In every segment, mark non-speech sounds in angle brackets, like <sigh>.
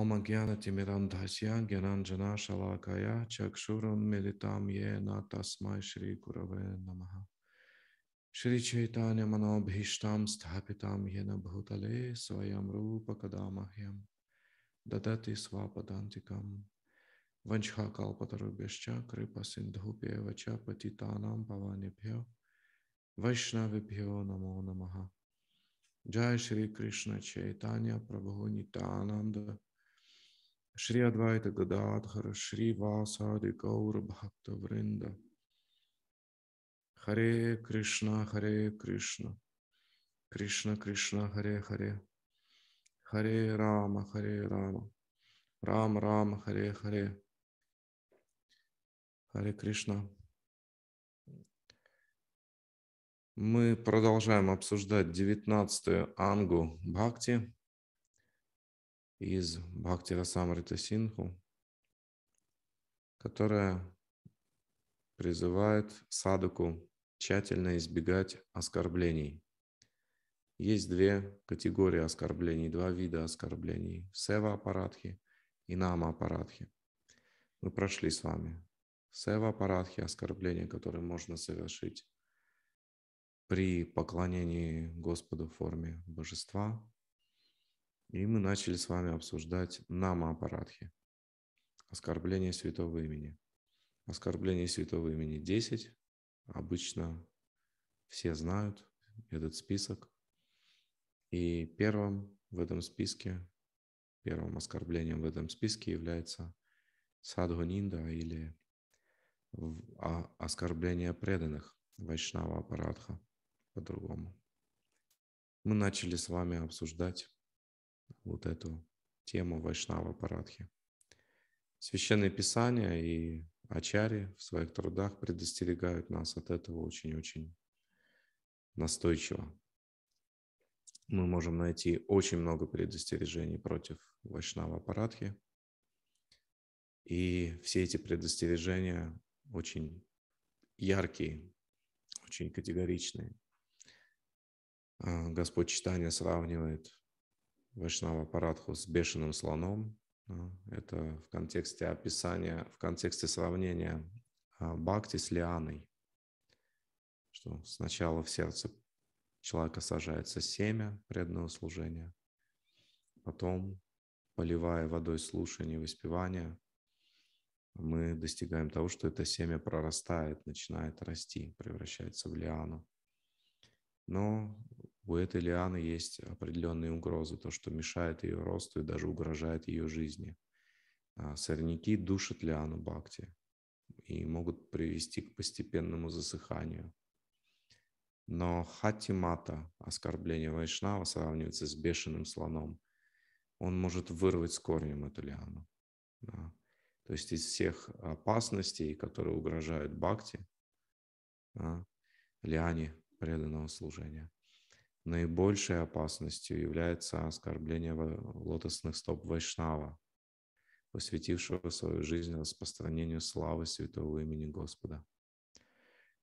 ओमज्ञानतिमिरन्धस्य ज्ञानाञ्जनाशलाकया चक्षुरुन्मिलितां येन तस्मै श्रीगुरवे नमः श्रीचैतन्यमनोभीष्टां स्थापितां येन भूतले स्वयं रूपकदा मह्यं ददति स्वापदान्तिकं वंशकाल्पतरुभ्यश्च कृपसिन्धुभ्येव च पतितानां भवानेभ्यो वैष्णवेभ्यो नमो नमः जय श्री कृष्ण चैतन्य प्रभु नित्यानंद Шри Адвайта Гададхара, Шри Васади Гаура Бхакта Вринда. Харе Кришна, Харе Кришна, Кришна Кришна, Харе Харе, Харе Рама, Харе Рама, Рам Рама, Харе Харе, Харе Кришна. Мы продолжаем обсуждать 19-ю ангу Бхакти – из Бхакти Расамрита Синху, которая призывает садуку тщательно избегать оскорблений. Есть две категории оскорблений, два вида оскорблений – сева-аппаратхи и нама-аппаратхи. Мы прошли с вами. Сева-аппаратхи – оскорбление, которое можно совершить при поклонении Господу в форме божества – и мы начали с вами обсуждать нама-аппаратхи, оскорбление святого имени. Оскорбление святого имени 10. Обычно все знают этот список. И первым в этом списке, первым оскорблением в этом списке является садхунинда или а, оскорбление преданных, вайшнава аппаратха по-другому. Мы начали с вами обсуждать вот эту тему Вайшнава Парадхи. Священное Писание и Ачари в своих трудах предостерегают нас от этого очень-очень настойчиво. Мы можем найти очень много предостережений против Вайшнава Парадхи. И все эти предостережения очень яркие, очень категоричные. А, Господь Читания сравнивает Вайшнава Парадху с бешеным слоном. А, это в контексте описания, в контексте сравнения а, бхакти с лианой. Что сначала в сердце человека сажается семя преданного служения, потом, поливая водой слушания и воспевания, мы достигаем того, что это семя прорастает, начинает расти, превращается в лиану. Но у этой лианы есть определенные угрозы, то, что мешает ее росту и даже угрожает ее жизни. А сорняки душат лиану бакти и могут привести к постепенному засыханию. Но хатимата, оскорбление вайшнава, сравнивается с бешеным слоном. Он может вырвать с корнем эту лиану. Да. То есть из всех опасностей, которые угрожают бхакти, да, лиане преданного служения, наибольшей опасностью является оскорбление лотосных стоп Вайшнава, посвятившего свою жизнь распространению славы святого имени Господа.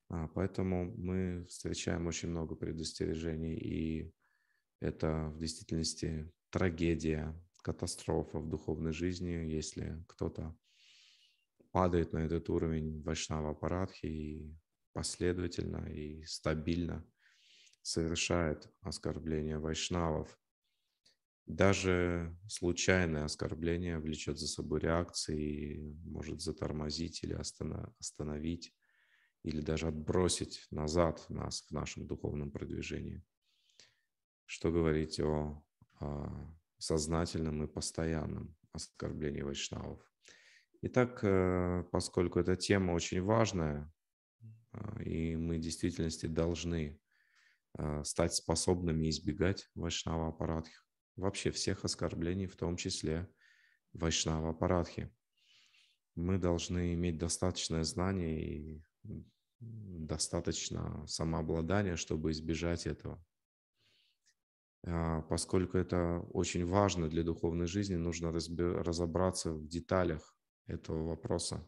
А, поэтому мы встречаем очень много предостережений, и это в действительности трагедия, катастрофа в духовной жизни, если кто-то падает на этот уровень Вайшнава Парадхи и последовательно и стабильно совершает оскорбление вайшнавов. Даже случайное оскорбление влечет за собой реакции и может затормозить или остановить, или даже отбросить назад нас в нашем духовном продвижении. Что говорить о, о а, сознательном и постоянном оскорблении вайшнавов. Итак, э, поскольку эта тема очень важная, а, и мы в действительности должны Э, стать способными избегать вайшнава аппаратхи, вообще всех оскорблений, в том числе вайшнава аппаратхи. Мы должны иметь достаточное знание и достаточно самообладания, чтобы избежать этого. А, поскольку это очень важно для духовной жизни, нужно разобраться в деталях этого вопроса.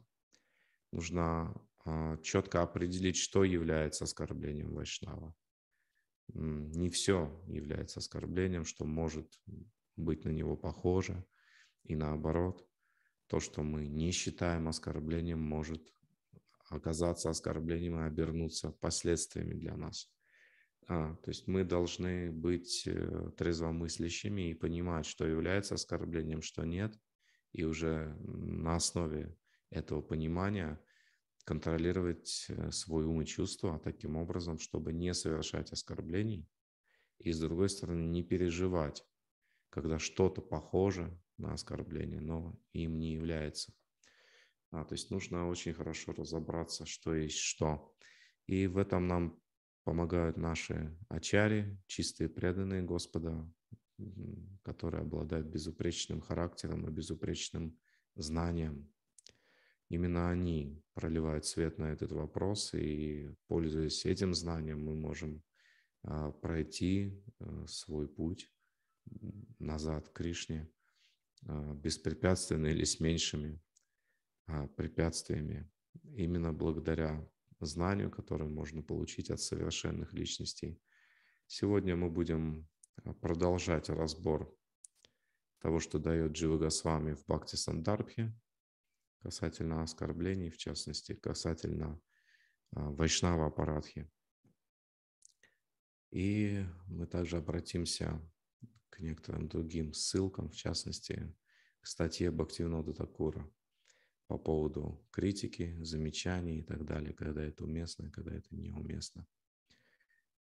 Нужно а, четко определить, что является оскорблением Вайшнава не все является оскорблением, что может быть на него похоже, и наоборот, то, что мы не считаем оскорблением, может оказаться оскорблением и обернуться последствиями для нас. А, то есть мы должны быть э, трезвомыслящими и понимать, что является оскорблением, что нет, и уже на основе этого понимания контролировать э, свой ум и чувства таким образом, чтобы не совершать оскорблений, и, с другой стороны, не переживать, когда что-то похоже на оскорбление, но им не является. А, то есть нужно очень хорошо разобраться, что есть что. И в этом нам помогают наши ачари, чистые преданные Господа, которые обладают безупречным характером и безупречным знанием именно они проливают свет на этот вопрос, и, пользуясь этим знанием, мы можем а, пройти э, свой путь назад к Кришне а, беспрепятственно или с меньшими а, препятствиями, именно благодаря знанию, которое можно получить от совершенных личностей. Сегодня мы будем продолжать разбор того, что дает Джива Госвами в Бхакти Сандарбхе, касательно оскорблений, в частности, касательно а, Вайшнава Апарадхи. И мы также обратимся к некоторым другим ссылкам, в частности, к статье Бхактивинода Такура по поводу критики, замечаний и так далее, когда это уместно, когда это неуместно.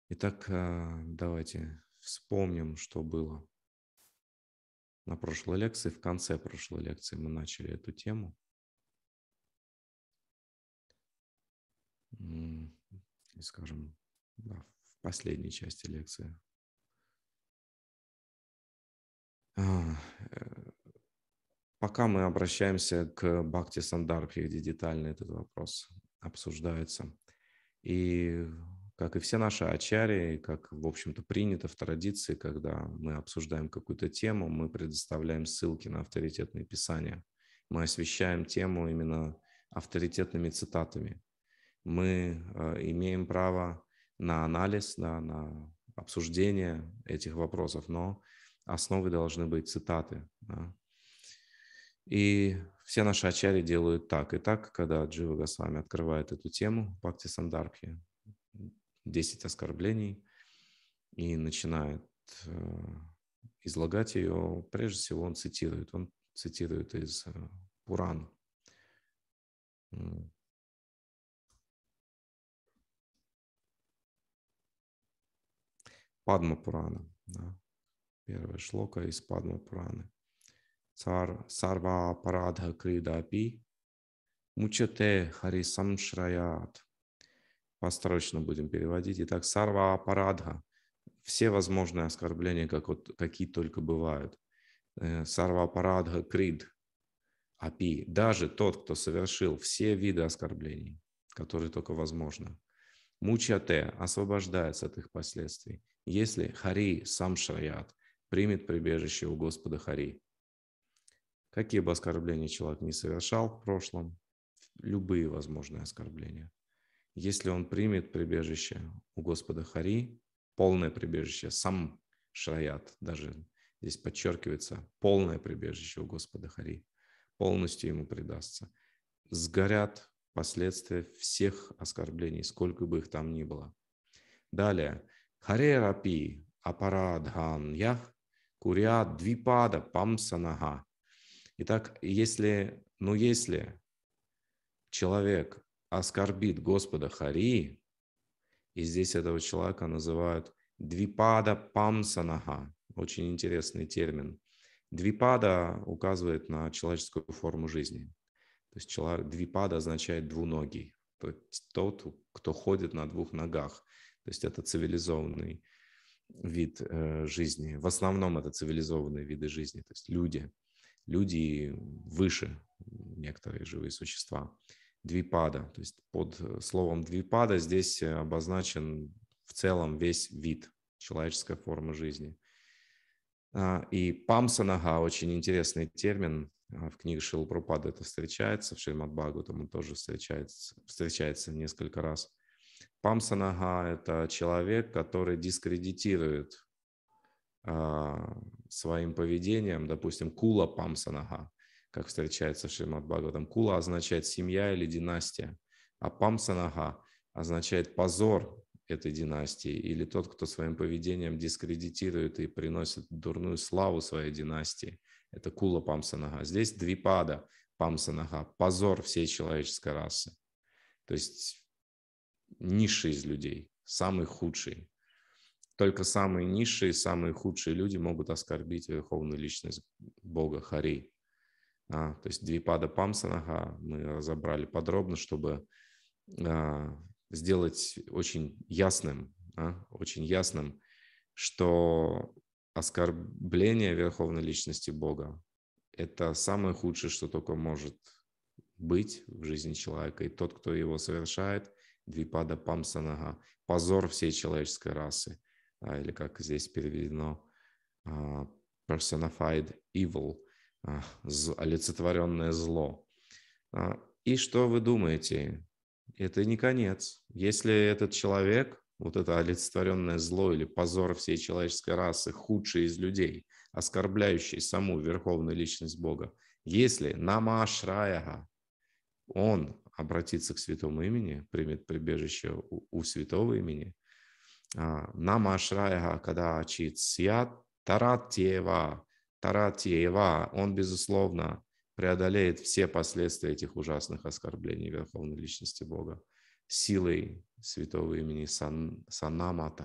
Итак, а, давайте вспомним, что было на прошлой лекции. В конце прошлой лекции мы начали эту тему. скажем, в последней части лекции. А, пока мы обращаемся к Бхакти Сандарбхе, где детально этот вопрос обсуждается. И как и все наши ачарии, как, в общем-то, принято в традиции, когда мы обсуждаем какую-то тему, мы предоставляем ссылки на авторитетные писания. Мы освещаем тему именно авторитетными цитатами мы э, имеем право на анализ, да, на обсуждение этих вопросов, но основы должны быть цитаты. Да. И все наши ачари делают так. И так, когда Джива Госвами открывает эту тему, Бхакти Сандарбхи, 10 оскорблений, и начинает э, излагать ее, прежде всего он цитирует. Он цитирует из э, Пуран. Падма Пурана. Да? Первая шлока из Падма Пураны. Сар, сарва Парадха Кридапи. Мучате хари Шраят. Построчно будем переводить. Итак, Сарва Парадха. Все возможные оскорбления, как вот, какие только бывают. Э, сарва Парадха Крид. Апи. Даже тот, кто совершил все виды оскорблений, которые только возможно. Мучате освобождается от их последствий если Хари сам шариат примет прибежище у Господа Хари. Какие бы оскорбления человек не совершал в прошлом, любые возможные оскорбления. Если он примет прибежище у Господа Хари, полное прибежище, сам шариат, даже здесь подчеркивается, полное прибежище у Господа Хари, полностью ему предастся. Сгорят последствия всех оскорблений, сколько бы их там ни было. Далее, హరేరపి апарадганьях курят двипада Памсанага. Итак, если, ну если человек оскорбит Господа Хари, и здесь этого человека называют двипада Памсанага, очень интересный термин. Двипада указывает на человеческую форму жизни. То есть человек, двипада означает двуногий, то есть тот, кто ходит на двух ногах. То есть это цивилизованный вид э, жизни. В основном это цивилизованные виды жизни, то есть люди. Люди выше некоторые живые существа. Двипада, то есть под э, словом двипада здесь обозначен в целом весь вид, человеческая форма жизни. А, и памсанага – очень интересный термин. А, в книге Шилпрупада это встречается, в Шримадбагу там он тоже встречается, встречается несколько раз. Памсанага – это человек, который дискредитирует а, своим поведением, допустим, кула памсанага, как встречается в Шримад Бхагаватам. Кула означает семья или династия, а памсанага означает позор этой династии или тот, кто своим поведением дискредитирует и приносит дурную славу своей династии. Это кула памсанага. Здесь двипада памсанага, позор всей человеческой расы. То есть низший из людей, самый худший. Только самые низшие, самые худшие люди могут оскорбить верховную личность Бога Хари. А, то есть Двипада Памсанаха мы разобрали подробно, чтобы а, сделать очень ясным, а, очень ясным, что оскорбление верховной личности Бога – это самое худшее, что только может быть в жизни человека. И тот, кто его совершает – Двипада Памсанага, позор всей человеческой расы, а, или как здесь переведено, а, personified evil, а, олицетворенное зло. И что вы думаете? Это не конец. Если этот человек, вот это олицетворенное зло или позор всей человеческой расы, худший из людей, оскорбляющий саму верховную личность Бога, если намашраяга, он обратиться к святому имени, примет прибежище у, у святого имени. А, Нама Ашраяха, когда Ачит Сият Таратьева, Таратьева, он, безусловно, преодолеет все последствия этих ужасных оскорблений Верховной Личности Бога силой святого имени Сан, Санама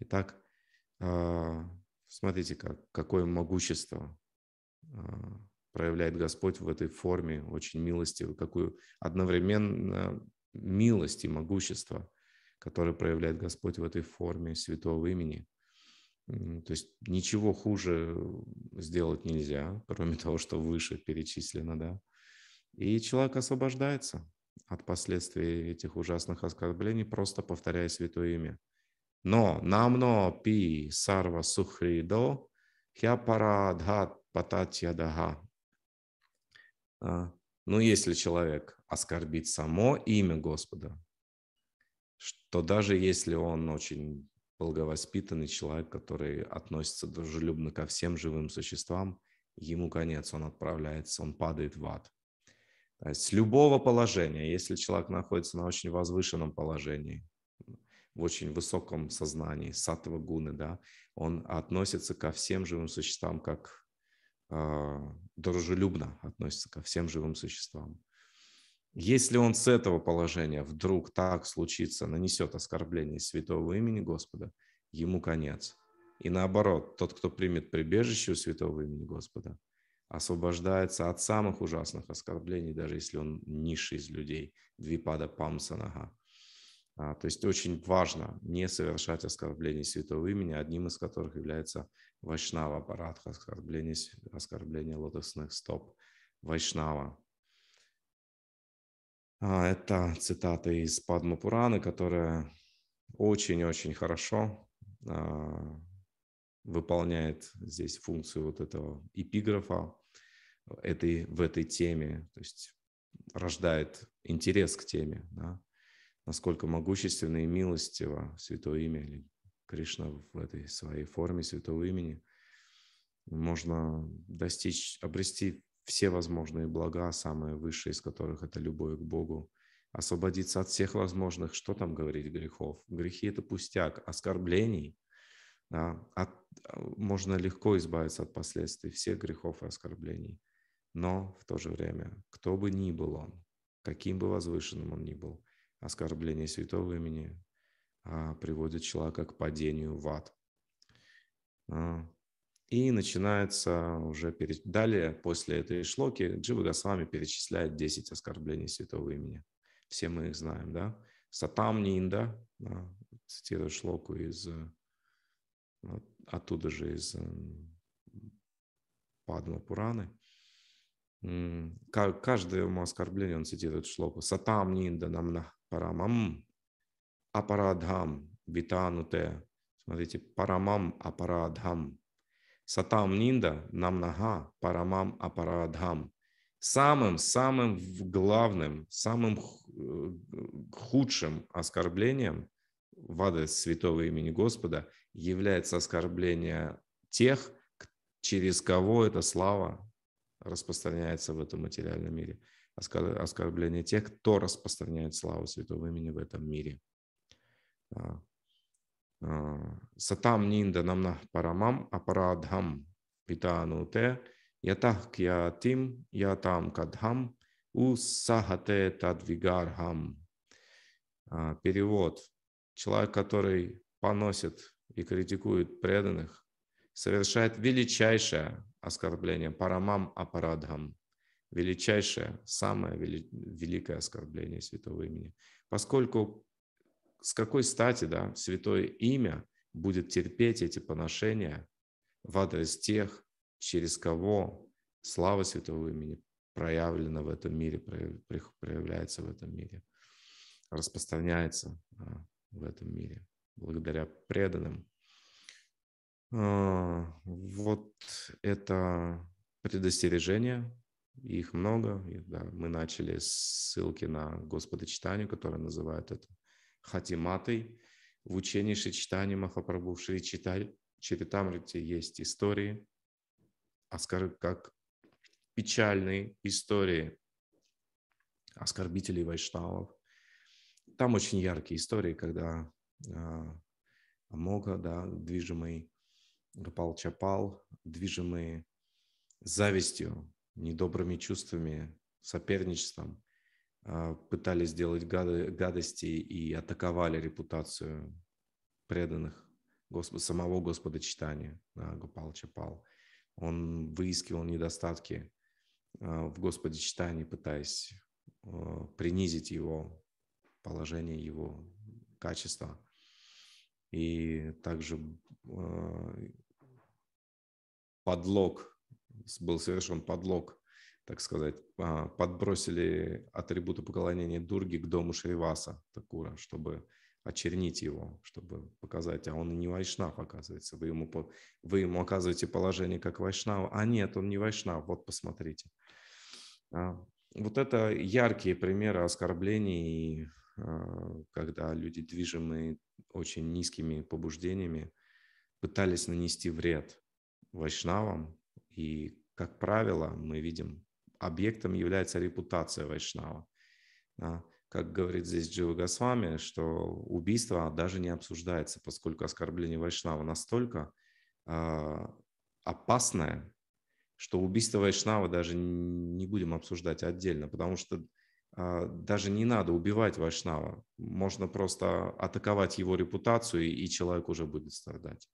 Итак, а, смотрите, как, какое могущество а, проявляет Господь в этой форме, очень милостивую, какую одновременно милость и могущество, которое проявляет Господь в этой форме святого имени. То есть ничего хуже сделать нельзя, кроме того, что выше перечислено, да. И человек освобождается от последствий этих ужасных оскорблений, просто повторяя святое имя. Но намно пи сарва сухридо хяпарадхат пататья даха. А, ну, если человек оскорбит само имя Господа, что даже если он очень благовоспитанный человек, который относится дружелюбно ко всем живым существам, ему конец, он отправляется, он падает в ад. То есть с любого положения, если человек находится на очень возвышенном положении, в очень высоком сознании, саттва гуны, да, он относится ко всем живым существам как а, дружелюбно относится ко всем живым существам. Если он с этого положения вдруг так случится, нанесет оскорбление святого имени Господа, ему конец. И наоборот, тот, кто примет прибежище у святого имени Господа, освобождается от самых ужасных оскорблений, даже если он низший из людей, двипада памсанага. А, то есть очень важно не совершать оскорблений святого имени, одним из которых является Вайшнава Парадха, оскорбление, оскорбление лотосных стоп Вайшнава. А, это цитата из Падма Пураны, которая очень-очень хорошо а, выполняет здесь функцию вот этого эпиграфа этой, в этой теме, то есть рождает интерес к теме. Да? насколько могущественно и милостиво Святое Имя или Кришна в этой своей форме Святого Имени. Можно достичь, обрести все возможные блага, самые высшие из которых это любовь к Богу, освободиться от всех возможных, что там говорить, грехов. Грехи – это пустяк, оскорблений. Да, от, можно легко избавиться от последствий всех грехов и оскорблений. Но в то же время, кто бы ни был он, каким бы возвышенным он ни был – оскорбление святого имени а, приводит человека к падению в ад. А, и начинается уже перед... далее, после этой шлоки, Джива Госвами перечисляет 10 оскорблений святого имени. Все мы их знаем, да? Сатам Нинда, а, цитирую шлоку из... Оттуда же из Падма Пураны – каждому оскорблению он цитирует шлоку «Сатам нинда нинданамна парамам апарадхам витануте». Смотрите, «парамам апарадхам». «Сатам нинда намнаха парамам апарадхам». Самым-самым главным, самым э, худшим оскорблением в адрес святого имени Господа является оскорбление тех, через кого эта слава распространяется в этом материальном мире. Оскорбление тех, кто распространяет славу святого имени в этом мире. А, а, Сатам нинда намна парамам апарадхам питануте ятах кьятим ятам кадхам усахате тадвигархам. А, перевод. Человек, который поносит и критикует преданных, совершает величайшее оскорбление парамам апарадхам, величайшее, самое вели, великое оскорбление святого имени. Поскольку с какой стати да, святое имя будет терпеть эти поношения в адрес тех, через кого слава святого имени проявлена в этом мире, проявляется в этом мире, распространяется а, в этом мире благодаря преданным, а, вот это предостережение, их много. И, да, мы начали с ссылки на Господа Читанию, которое называют это хатиматой. В учении Шри Читания Махапрабху Шри Чаритамрите есть истории, а скажем, как печальные истории оскорбителей вайшнавов. Там очень яркие истории, когда э, а, Амога, да, движимый Гапал Чапал, движимые завистью, недобрыми чувствами, соперничеством, а, пытались сделать гады, гадости и атаковали репутацию преданных Господ, самого Господа читания Гапал Чапал. Он выискивал недостатки а, в Господе читании, пытаясь а, принизить его положение, его качество – и также а, подлог, был совершен подлог, так сказать, а, подбросили атрибуты поклонения Дурги к дому Шриваса Такура, чтобы очернить его, чтобы показать, а он и не вайшнав, оказывается. Вы ему, вы ему оказываете положение как вайшнав, а нет, он не вайшнав, вот посмотрите. А, вот это яркие примеры оскорблений, когда люди движимые очень низкими побуждениями пытались нанести вред вайшнавам. И, как правило, мы видим, объектом является репутация вайшнава. Как говорит здесь Джива Госвами, что убийство даже не обсуждается, поскольку оскорбление вайшнава настолько а, опасное, что убийство Вайшнава даже не будем обсуждать отдельно, потому что а, даже не надо убивать Вайшнава. Можно просто атаковать его репутацию, и человек уже будет страдать.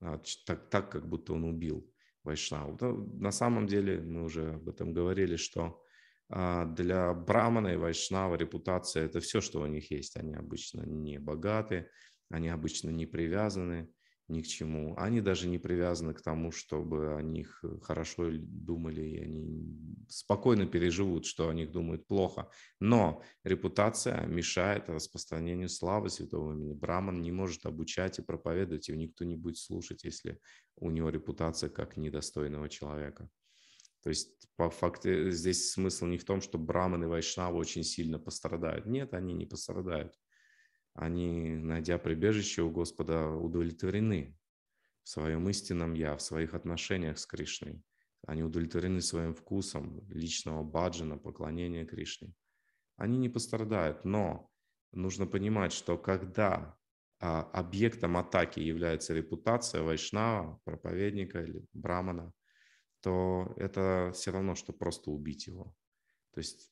А, так, так как будто он убил Вайшнаву. Ну, на самом деле, мы уже об этом говорили, что а, для брамана и вайшнава репутация – это все, что у них есть. Они обычно не богаты, они обычно не привязаны, ни к чему. Они даже не привязаны к тому, чтобы о них э, хорошо думали, и они спокойно переживут, что о них думают плохо. Но репутация мешает распространению славы святого имени. Браман не может обучать и проповедовать, его никто не будет слушать, если у него репутация как недостойного человека. То есть, по факту, э, здесь смысл не в том, что браманы и вайшнавы очень сильно пострадают. Нет, они не пострадают они, найдя прибежище у Господа, удовлетворены в своем истинном «я», в своих отношениях с Кришной. Они удовлетворены своим вкусом личного баджана, поклонения Кришне. Они не пострадают, но нужно понимать, что когда а, объектом атаки является репутация вайшнава, проповедника или брамана, то это все равно, что просто убить его. То есть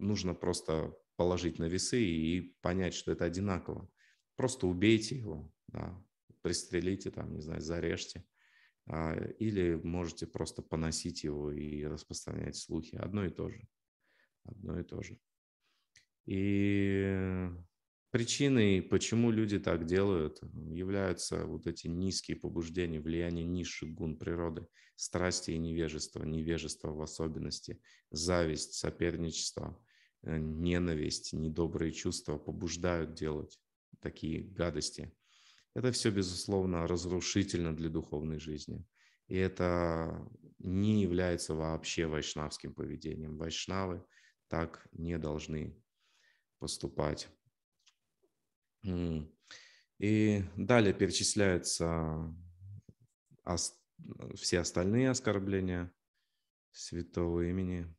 нужно просто положить на весы и понять, что это одинаково. Просто убейте его, да, пристрелите, там, не знаю, зарежьте. А, или можете просто поносить его и распространять слухи. Одно и то же. Одно и то же. И причиной, почему люди так делают, являются вот эти низкие побуждения, влияние низших гун природы, страсти и невежество, невежество в особенности, зависть, соперничество, Э, ненависть, недобрые чувства побуждают делать такие гадости. Это все, безусловно, разрушительно для духовной жизни. И это не является вообще вайшнавским поведением. Вайшнавы так не должны поступать. И далее перечисляются все остальные оскорбления святого имени,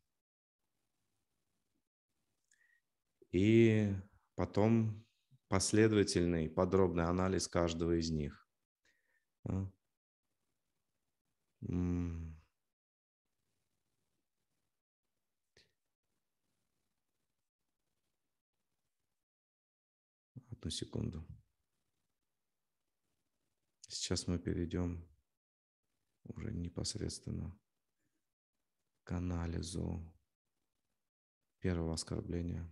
и потом последовательный подробный анализ каждого из них. А. Одну секунду. Сейчас мы перейдем уже непосредственно к анализу первого оскорбления.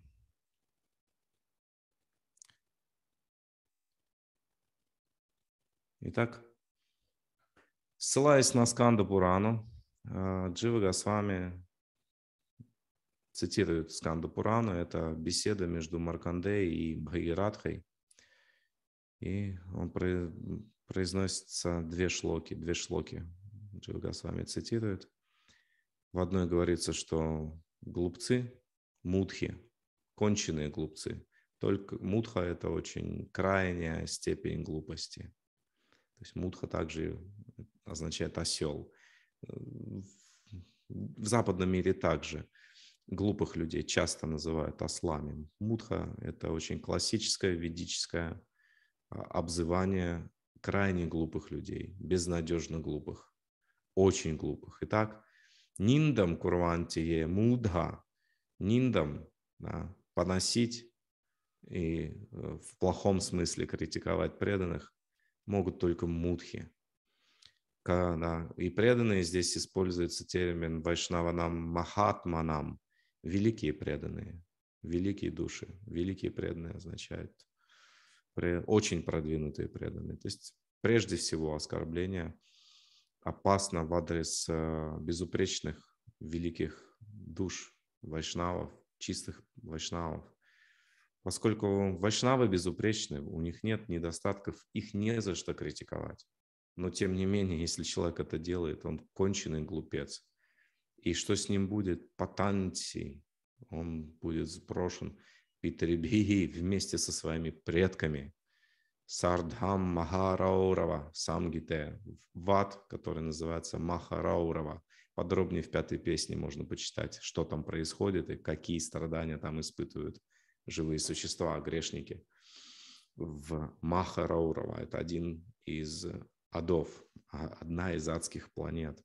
Итак, ссылаясь на Сканда Пурану, э, Джива Госвами цитирует Сканда Пурану. Это беседа между Марканде и Бхагиратхой. И он произносится две шлоки, две шлоки. Джива Госвами цитирует. В одной говорится, что глупцы, мудхи, конченые глупцы. Только мудха – это очень крайняя степень глупости. То есть мудха также означает осел. В западном мире также глупых людей часто называют ослами. Мудха – это очень классическое ведическое а, обзывание крайне глупых людей, безнадежно глупых, очень глупых. Итак, ниндам курвантие мудха, ниндам да, поносить и э, в плохом смысле критиковать преданных, могут только мудхи. И преданные здесь используется термин вайшнаванам махатманам, великие преданные, великие души. Великие преданные означают очень продвинутые преданные. То есть прежде всего оскорбление опасно в адрес э, безупречных великих душ, вайшнавов, чистых вайшнавов. Поскольку вайшнавы безупречны, у них нет недостатков, их не за что критиковать. Но тем не менее, если человек это делает, он конченый глупец. И что с ним будет? Потанти. Он будет сброшен Питерибхи <laughs> вместе со своими предками. Сардхам Махараурова, Самгите, в который называется Махараурова. Подробнее в пятой песне можно почитать, что там происходит и какие страдания там испытывают живые существа, грешники, в Махараурова. Это один из адов, а, одна из адских планет.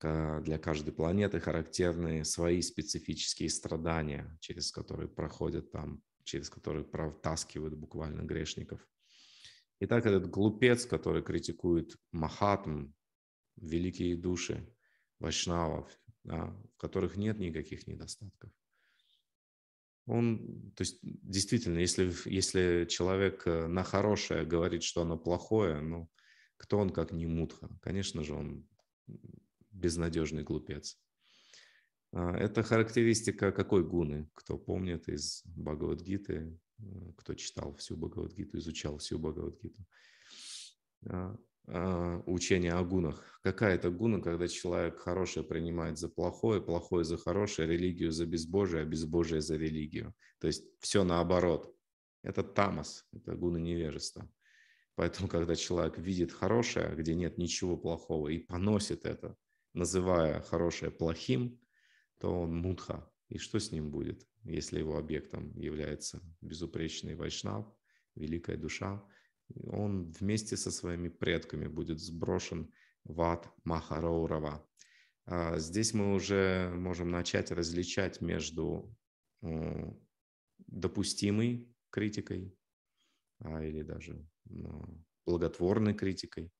Для каждой планеты характерны свои специфические страдания, через которые проходят там, через которые протаскивают буквально грешников. Итак, этот глупец, который критикует Махатм, великие души, вайшнавов, да, в которых нет никаких недостатков. Он, то есть, действительно, если, если человек э, на хорошее говорит, что оно плохое, ну, кто он, как не мудха? Конечно же, он безнадежный глупец. А, это характеристика какой гуны? Кто помнит из Бхагавадгиты, э, кто читал всю Бхагавадгиту, изучал всю Бхагавадгиту. А, а, учение о гунах. Какая это гуна, когда человек хорошее принимает за плохое, плохое за хорошее, религию за безбожие, а безбожие за религию. То есть все наоборот. Это тамас, это гуна невежества. Поэтому, когда человек видит хорошее, где нет ничего плохого, и поносит это, называя хорошее плохим, то он мудха. И что с ним будет, если его объектом является безупречный вайшнав, великая душа, он вместе со своими предками будет сброшен в ад Махараурова. А, здесь мы уже можем начать различать между допустимой критикой а, или даже ну, благотворной критикой,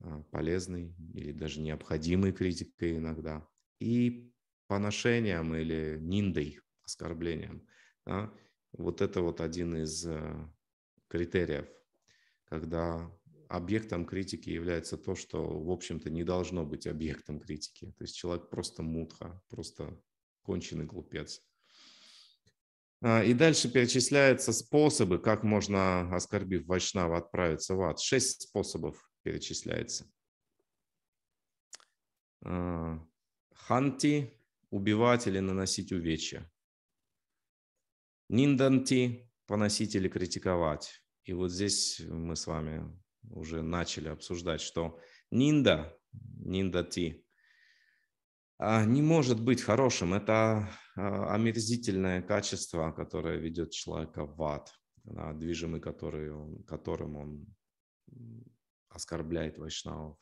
а, полезной или даже необходимой критикой иногда, и поношением или ниндой, оскорблением. Вот это вот один из э, критериев когда объектом критики является то, что, в общем-то, не должно быть объектом критики. То есть человек просто мутха, просто конченый глупец. А, и дальше перечисляются способы, как можно, оскорбив Вайшнава, отправиться в ад. Шесть способов перечисляется. А, ханти – убивать или наносить увечья. Нинданти – поносить или критиковать. И вот здесь мы с вами уже начали обсуждать, что нинда, нинда ти, а, не может быть хорошим. Это а, омерзительное качество, которое ведет человека в ад, а, движимый который, которым он оскорбляет вайшнавов.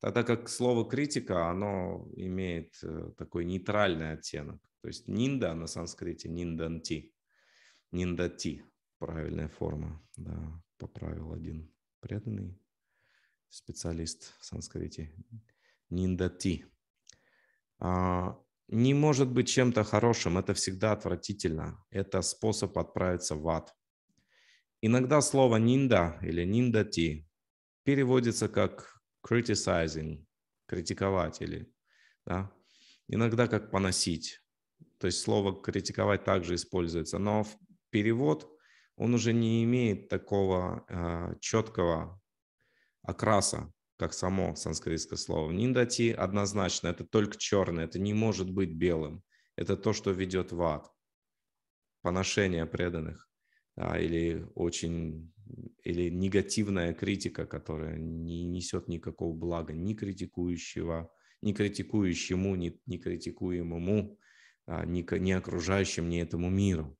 Тогда как слово критика, оно имеет э, такой нейтральный оттенок. То есть нинда на санскрите нинданти, ниндати, Правильная форма, да, поправил один преданный специалист в санскрите. Ниндати. А, не может быть чем-то хорошим, это всегда отвратительно. Это способ отправиться в ад. Иногда слово нинда или ниндати переводится как criticizing, критиковать или да, иногда как поносить. То есть слово критиковать также используется, но перевод он уже не имеет такого э, четкого окраса, как само санскритское слово. Ниндати однозначно, это только черное, это не может быть белым. Это то, что ведет в ад. Поношение преданных да, или очень или негативная критика, которая не несет никакого блага ни критикующего, ни критикующему, ни, ни критикуемому, а, ни, ни окружающим, ни этому миру.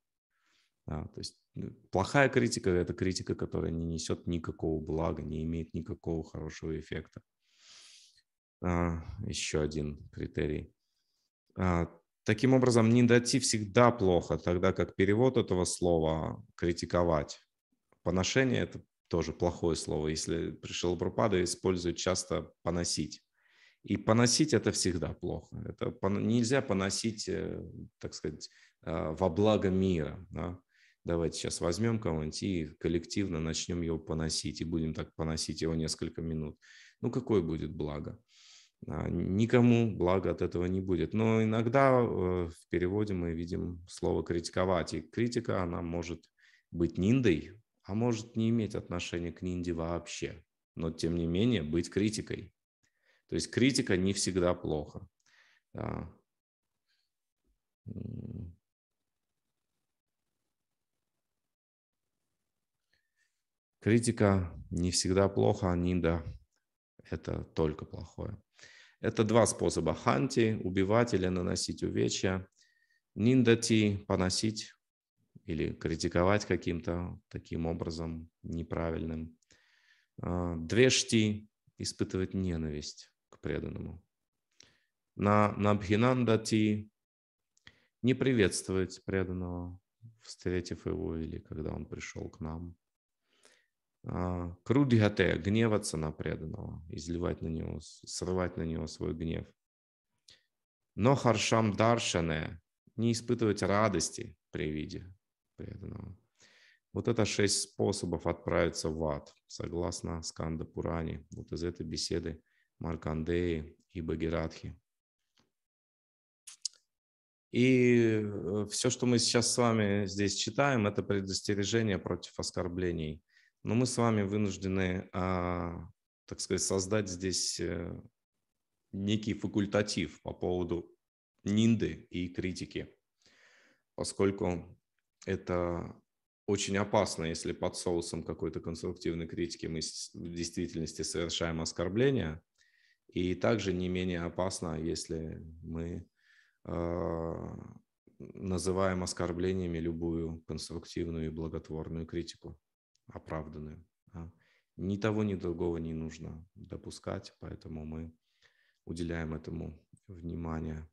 А, то есть ну, плохая критика – это критика, которая не несет никакого блага, не имеет никакого хорошего эффекта. А, еще один критерий. А, таким образом, не дойти всегда плохо, тогда как перевод этого слова «критиковать». Поношение – это тоже плохое слово. Если пришел Пропада, использует часто «поносить». И поносить это всегда плохо. Это нельзя поносить, э, так сказать, э, во благо мира. Да? давайте сейчас возьмем кого-нибудь и коллективно начнем его поносить, и будем так поносить его несколько минут. Ну, какое будет благо? А, никому благо от этого не будет. Но иногда э, в переводе мы видим слово «критиковать», и критика, она может быть ниндой, а может не иметь отношения к нинде вообще, но тем не менее быть критикой. То есть критика не всегда плохо. А, Критика не всегда плохо, а нинда – это только плохое. Это два способа. Ханти – убивать или наносить увечья. Ниндати – поносить или критиковать каким-то таким образом неправильным. А, двешти – испытывать ненависть к преданному. На Набхинандати – не приветствовать преданного, встретив его или когда он пришел к нам. А, Крудигате – гневаться на преданного, изливать на него, срывать на него свой гнев. Но харшам даршане – не испытывать радости при виде преданного. Вот это шесть способов отправиться в ад, согласно Сканда Пуране, вот из этой беседы Маркандеи и Багиратхи. И э, все, что мы сейчас с вами здесь читаем, это предостережение против оскорблений – но мы с вами вынуждены, а, так сказать, создать здесь э, некий факультатив по поводу нинды и критики, поскольку это очень опасно, если под соусом какой-то конструктивной критики мы в действительности совершаем оскорбление, и также не менее опасно, если мы а, называем оскорблениями любую конструктивную и благотворную критику оправданы. Ни того, ни другого не нужно допускать, поэтому мы уделяем этому внимание.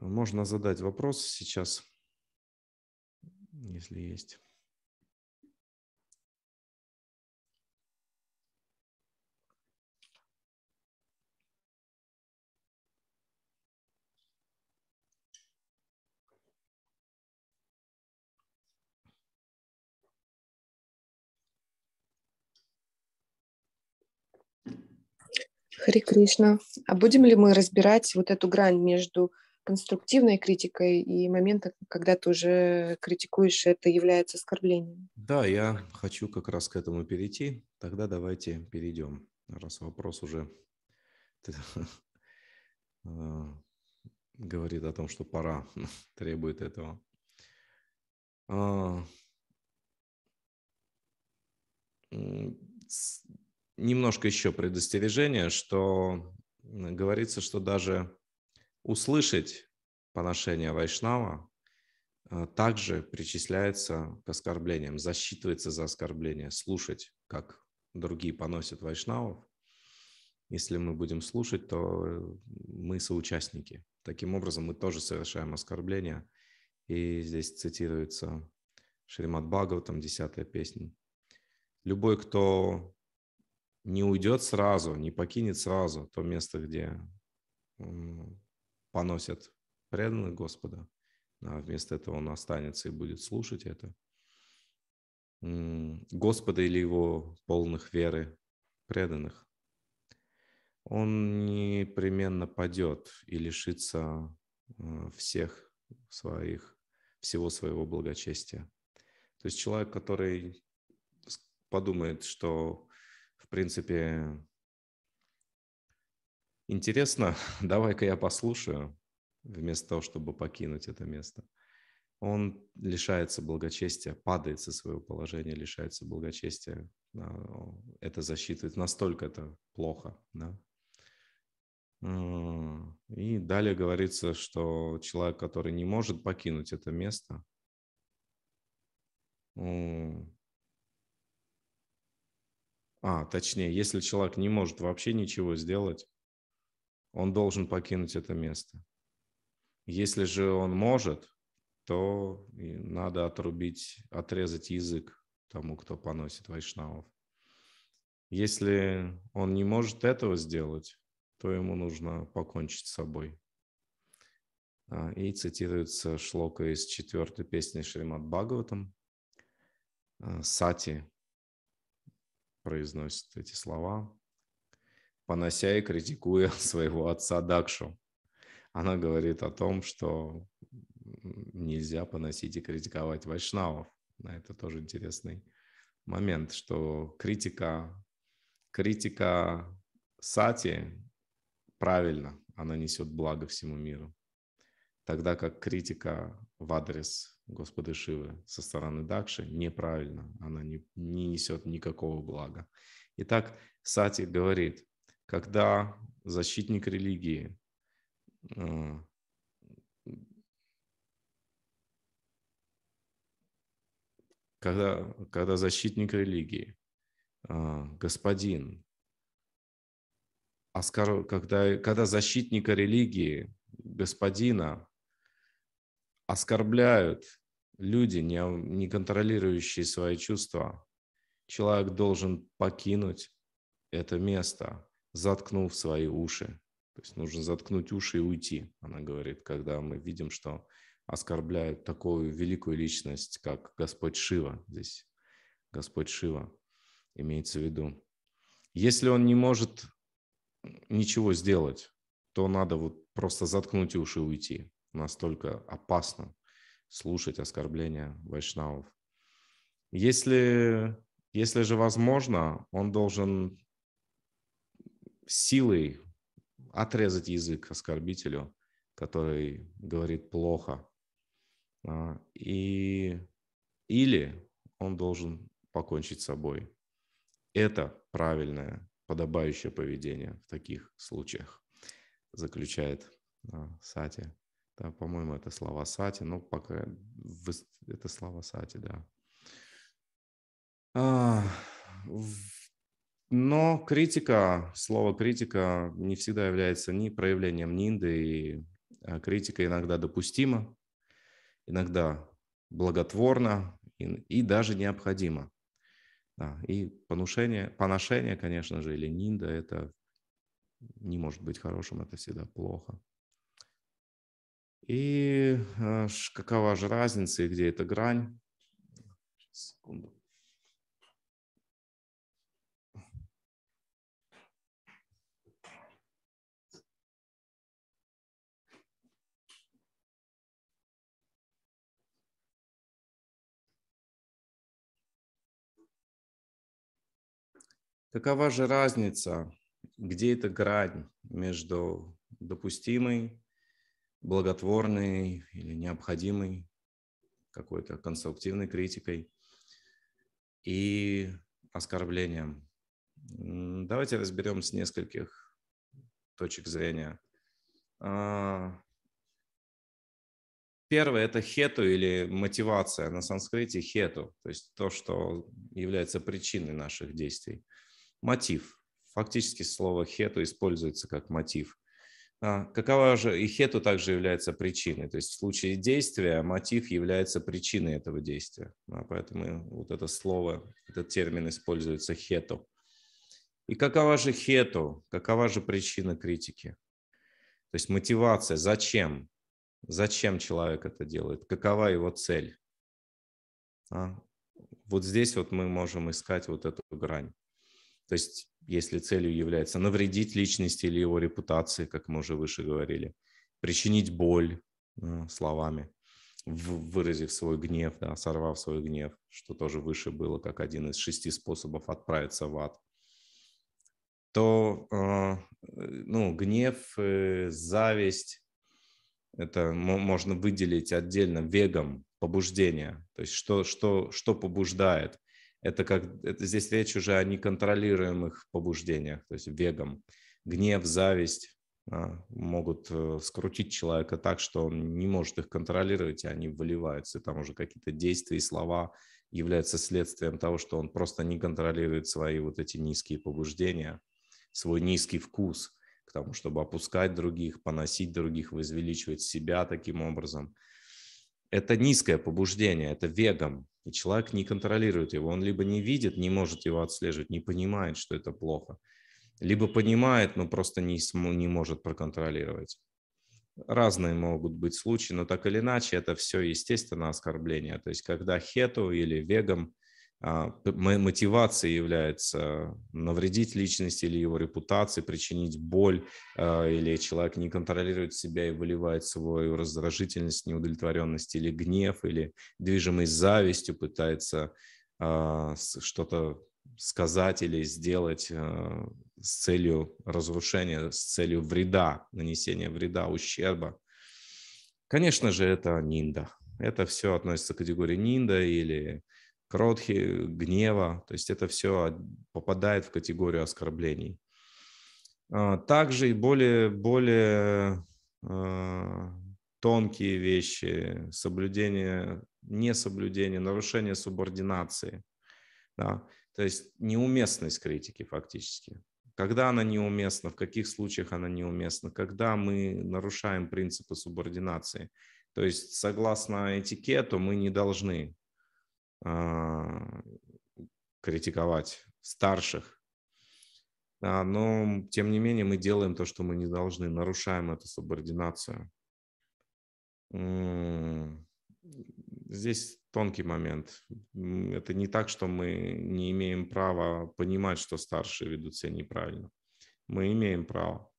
Можно задать вопрос сейчас, если есть. Хари Кришна. А будем ли мы разбирать вот эту грань между конструктивной критикой и моментом, когда ты уже критикуешь, это является оскорблением? Да, я хочу как раз к этому перейти. Тогда давайте перейдем, раз вопрос уже <laughs> э, говорит о том, что пора, <laughs> требует этого. А, немножко еще предостережение, что говорится, что даже услышать поношение Вайшнава э, также причисляется к оскорблениям, засчитывается за оскорбление, слушать, как другие поносят Вайшнавов. Если мы будем слушать, то э, мы соучастники. Таким образом, мы тоже совершаем оскорбления. И здесь цитируется Шримад Бхагаватам, 10 песня. Любой, кто не уйдет сразу, не покинет сразу то место, где поносят преданных Господа, а вместо этого он останется и будет слушать это. Господа или его полных веры преданных. Он непременно падет и лишится э, всех своих, всего своего благочестия. То есть человек, который подумает, что принципе, интересно, <laughs> давай-ка я послушаю, вместо того, чтобы покинуть это место. Он лишается благочестия, падает со своего положения, лишается благочестия. А, это засчитывает. Настолько это плохо. Да? И далее говорится, что человек, который не может покинуть это место, а, точнее, если человек не может вообще ничего сделать, он должен покинуть это место. Если же он может, то надо отрубить, отрезать язык тому, кто поносит вайшнавов. Если он не может этого сделать, то ему нужно покончить с собой. А, и цитируется шлока из четвертой песни Шримад Бхагаватам. А, Сати произносит эти слова, понося и критикуя <laughs> своего отца Дакшу. Она говорит о том, что нельзя поносить и критиковать вайшнавов. Это тоже интересный момент, что критика, критика сати правильно, она несет благо всему миру. Тогда как критика в адрес Господи Шивы со стороны Дакши неправильно, она не, не несет никакого блага. Итак, Сати говорит, когда защитник религии э, когда, когда защитник религии, э, господин, оскор... когда, когда защитника религии, господина, оскорбляют люди, не, не контролирующие свои чувства. Человек должен покинуть это место, заткнув свои уши. То есть нужно заткнуть уши и уйти, она говорит, когда мы видим, что оскорбляют такую великую личность, как Господь Шива. Здесь Господь Шива имеется в виду. Если он не может ничего сделать, то надо вот просто заткнуть уши и уйти. Настолько опасно слушать оскорбления вайшнавов. Если, если же возможно, он должен силой отрезать язык оскорбителю, который говорит плохо. А, и, или он должен покончить с собой. Это правильное, подобающее поведение в таких случаях, заключает а, Сати. Да, э, по-моему, это слова Сати, но ну, пока это слова Сати, да. А, но критика, слово критика не всегда является ни проявлением нинды, и э, критика иногда допустима, иногда благотворна и, и даже необходима. Да, и понушение, поношение, конечно же, или нинда, это не может быть хорошим, это всегда плохо. И а, какова же разница и где эта грань? секунду. Какова же разница, где эта грань между допустимой благотворной или необходимой какой-то конструктивной критикой и оскорблением. Давайте разберем с нескольких точек зрения. А, первое – это хету или мотивация. На санскрите хету, то есть то, что является причиной наших действий. Мотив. Фактически слово хету используется как мотив. А, какова же и хету также является причиной, то есть в случае действия мотив является причиной этого действия, а, поэтому вот это слово, этот термин используется хету. И какова же хету, какова же причина критики? То есть мотивация, зачем, зачем человек это делает, какова его цель? А, вот здесь вот мы можем искать вот эту грань. То есть если целью является навредить личности или его репутации, как мы уже выше говорили, причинить боль э, словами, выразив свой гнев, да, сорвав свой гнев, что тоже выше было как один из шести способов отправиться в ад, то э, ну, гнев, э, зависть, это можно выделить отдельно вегом побуждения, то есть что, что, что побуждает – это как это здесь речь уже о неконтролируемых побуждениях, то есть вегом. Гнев, зависть а, могут э, скрутить человека так, что он не может их контролировать, и они выливаются. И там уже какие-то действия и слова являются следствием того, что он просто не контролирует свои вот эти низкие побуждения, свой низкий вкус к тому, чтобы опускать других, поносить других, возвеличивать себя таким образом. Это низкое побуждение, это вегом, и человек не контролирует его. Он либо не видит, не может его отслеживать, не понимает, что это плохо, либо понимает, но просто не, не может проконтролировать. Разные могут быть случаи, но так или иначе это все, естественно, оскорбление. То есть когда хету или вегам а, мотивацией является навредить личности или его репутации, причинить боль, а, или человек не контролирует себя и выливает свою раздражительность, неудовлетворенность или гнев, или движимый завистью пытается а, что-то сказать или сделать с целью разрушения, с целью вреда, нанесения вреда, ущерба. Конечно же, это нинда. Это все относится к категории нинда или кротхи, гнева. То есть это все попадает в категорию оскорблений. А, также и более, более а, тонкие вещи, соблюдение, несоблюдение, нарушение субординации. Да? То есть неуместность критики фактически. Когда она неуместна, в каких случаях она неуместна, когда мы нарушаем принципы субординации. То есть согласно этикету мы не должны а, критиковать старших. А, но, тем не менее, мы делаем то, что мы не должны, нарушаем эту субординацию. Здесь тонкий момент. Это не так, что мы не имеем права понимать, что старшие ведут себя неправильно. Мы имеем право.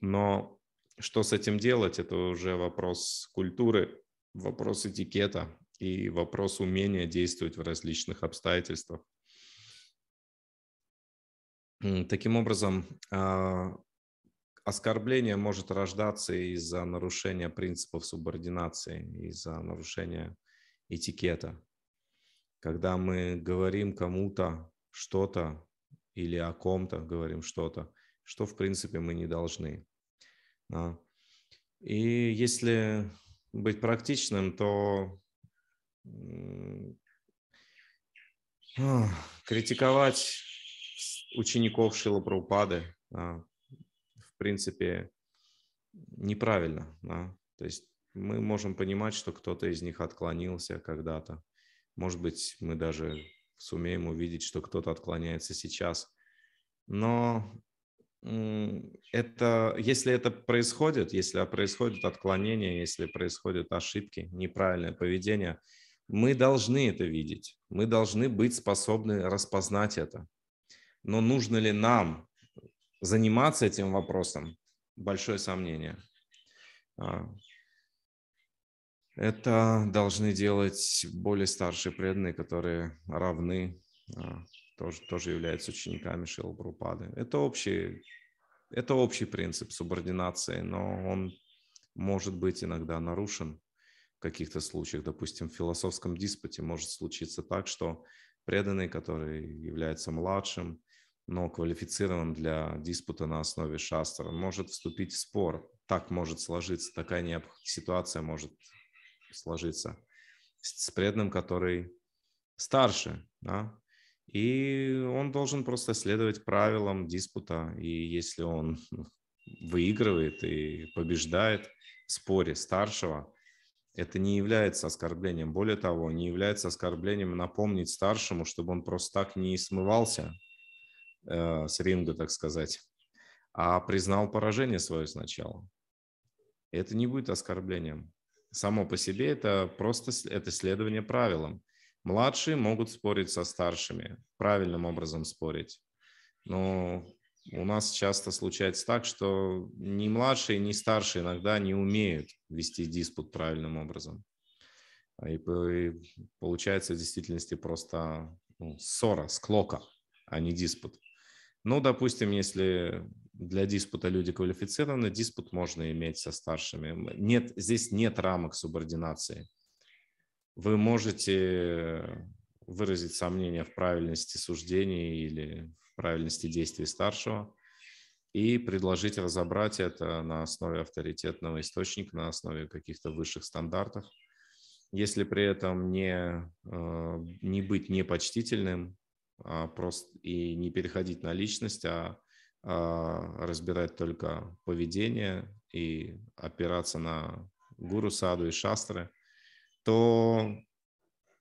Но что с этим делать, это уже вопрос культуры, вопрос этикета, и вопрос умения действовать в различных обстоятельствах. Таким образом, а, оскорбление может рождаться из-за нарушения принципов субординации, из-за нарушения этикета. Когда мы говорим кому-то что-то или о ком-то говорим что-то, что в принципе мы не должны. И если быть практичным, то критиковать учеников Шила Прабхупады, а, в принципе, неправильно. Да? То есть мы можем понимать, что кто-то из них отклонился когда-то. Может быть, мы даже сумеем увидеть, что кто-то отклоняется сейчас. Но это, если это происходит, если происходит отклонение, если происходят ошибки, неправильное поведение – мы должны это видеть, мы должны быть способны распознать это. Но нужно ли нам заниматься этим вопросом? Большое сомнение. А, это должны делать более старшие преданные, которые равны, а, тоже, тоже являются учениками Шилапрупады. Это общий, это общий принцип субординации, но он может быть иногда нарушен каких-то случаях, допустим, в философском диспуте может случиться так, что преданный, который является младшим, но квалифицированным для диспута на основе шастра, может вступить в спор. Так может сложиться, такая необх ситуация может сложиться с преданным, который старше, да, и он должен просто следовать правилам диспута, и если он выигрывает и побеждает в споре старшего, это не является оскорблением. Более того, не является оскорблением напомнить старшему, чтобы он просто так не смывался э, с ринга, так сказать, а признал поражение свое сначала. Это не будет оскорблением. Само по себе это просто это следование правилам. Младшие могут спорить со старшими, правильным образом спорить. Но у нас часто случается так, что ни младшие, ни старшие иногда не умеют вести диспут правильным образом. А и, получается в действительности просто ну, ссора, склока, а не диспут. Ну, допустим, если для диспута люди квалифицированы, диспут можно иметь со старшими. Нет, здесь нет рамок субординации. Вы можете выразить сомнения в правильности суждений или правильности действий старшего и предложить разобрать это на основе авторитетного источника, на основе каких-то высших стандартов. Если при этом не, э, не быть непочтительным а просто, и не переходить на личность, а, а разбирать только поведение и опираться на гуру, саду и шастры, то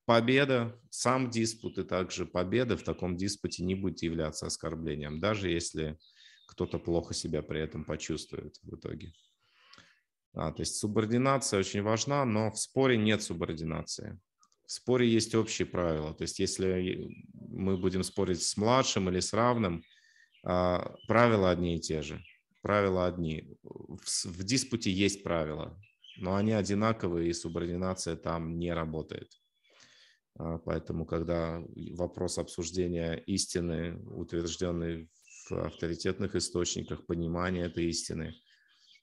победа, сам диспут и также победа в таком диспуте не будет являться оскорблением, даже если кто-то плохо себя при этом почувствует в итоге. А, то есть субординация очень важна, но в споре нет субординации. В споре есть общие правила. То есть если мы будем спорить с младшим или с равным, а, правила одни и те же. Правила одни. В, в диспуте есть правила, но они одинаковые, и субординация там не работает. А, поэтому, когда вопрос обсуждения истины, утвержденной в авторитетных источниках, понимания этой истины,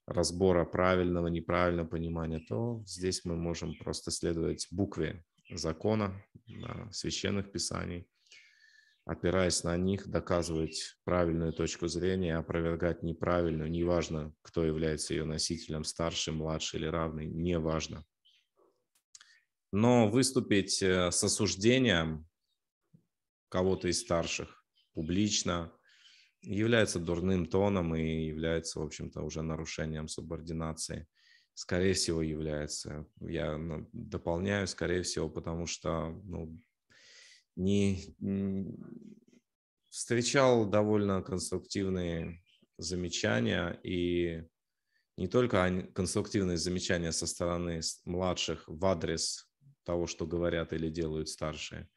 разбора правильного, неправильного понимания, то здесь мы можем просто следовать букве закона, священных писаний, опираясь на них, доказывать правильную точку зрения, опровергать неправильную, неважно, кто является ее носителем, старший, младший или равный, неважно. Но выступить э, с осуждением кого-то из старших публично является дурным тоном и является, в общем-то, уже нарушением субординации. Скорее всего, является. Я ну, дополняю, скорее всего, потому что ну, не, не встречал довольно конструктивные замечания и не только конструктивные замечания со стороны младших в адрес того, что говорят или делают старшие.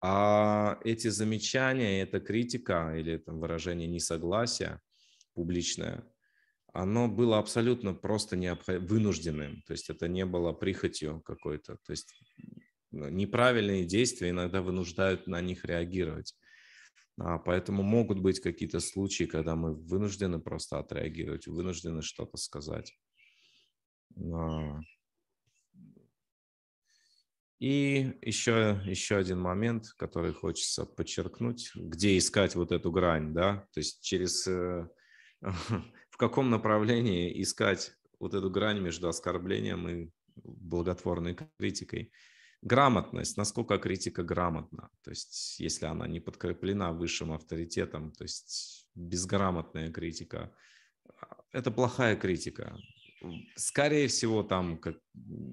А эти замечания, эта критика или там, выражение несогласия публичное, оно было абсолютно просто необх... вынужденным. То есть это не было прихотью какой-то. То есть ну, неправильные действия иногда вынуждают на них реагировать. А, поэтому могут быть какие-то случаи, когда мы вынуждены просто отреагировать, вынуждены что-то сказать. А. И еще, еще один момент, который хочется подчеркнуть, где искать вот эту грань, да, то есть через, э, <laughs> в каком направлении искать вот эту грань между оскорблением и благотворной критикой. Грамотность, насколько критика грамотна, то есть если она не подкреплена высшим авторитетом, то есть безграмотная критика, а, это плохая критика скорее всего, там как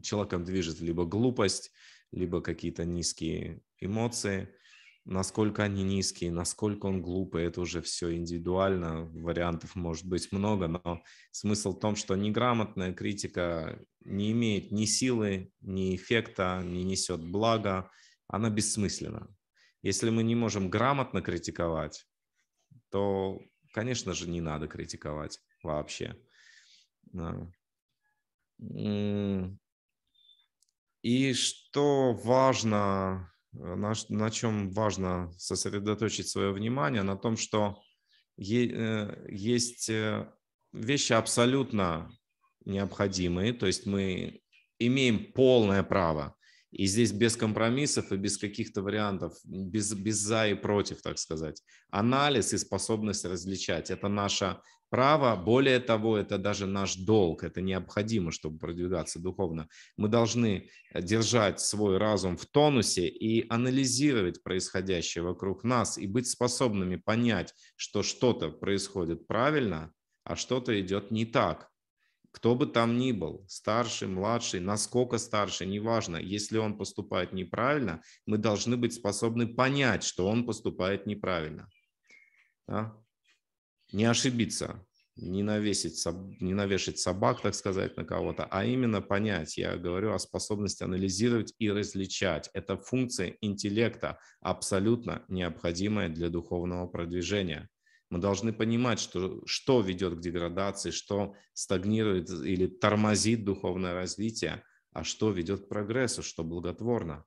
человеком движет либо глупость, либо какие-то низкие эмоции. Насколько они низкие, насколько он глупый, это уже все индивидуально, вариантов может быть много, но смысл в том, что неграмотная критика не имеет ни силы, ни эффекта, не несет блага, она бессмысленна. Если мы не можем грамотно критиковать, то, конечно же, не надо критиковать вообще. А, и что важно, э, на, на чем важно сосредоточить свое внимание, на том, что е, э, есть э, вещи абсолютно необходимые, то есть мы имеем полное право. И здесь без компромиссов и без каких-то вариантов, без, без за и против, так сказать. Анализ и способность различать – это наша право. Более того, это даже наш долг, это необходимо, чтобы продвигаться духовно. Мы должны э, держать свой разум в тонусе и анализировать происходящее вокруг нас и быть способными понять, что что-то происходит правильно, а что-то идет не так. Кто бы там ни был, старший, младший, насколько старше, неважно, если он поступает неправильно, мы должны быть способны понять, что он поступает неправильно. Да? не ошибиться, не, навесить, не навешать собак, так сказать, на кого-то, а именно понять. Я говорю о способности анализировать и различать. Это функция интеллекта, абсолютно необходимая для духовного продвижения. Мы должны понимать, что, что ведет к деградации, что стагнирует или тормозит духовное развитие, а что ведет к прогрессу, что благотворно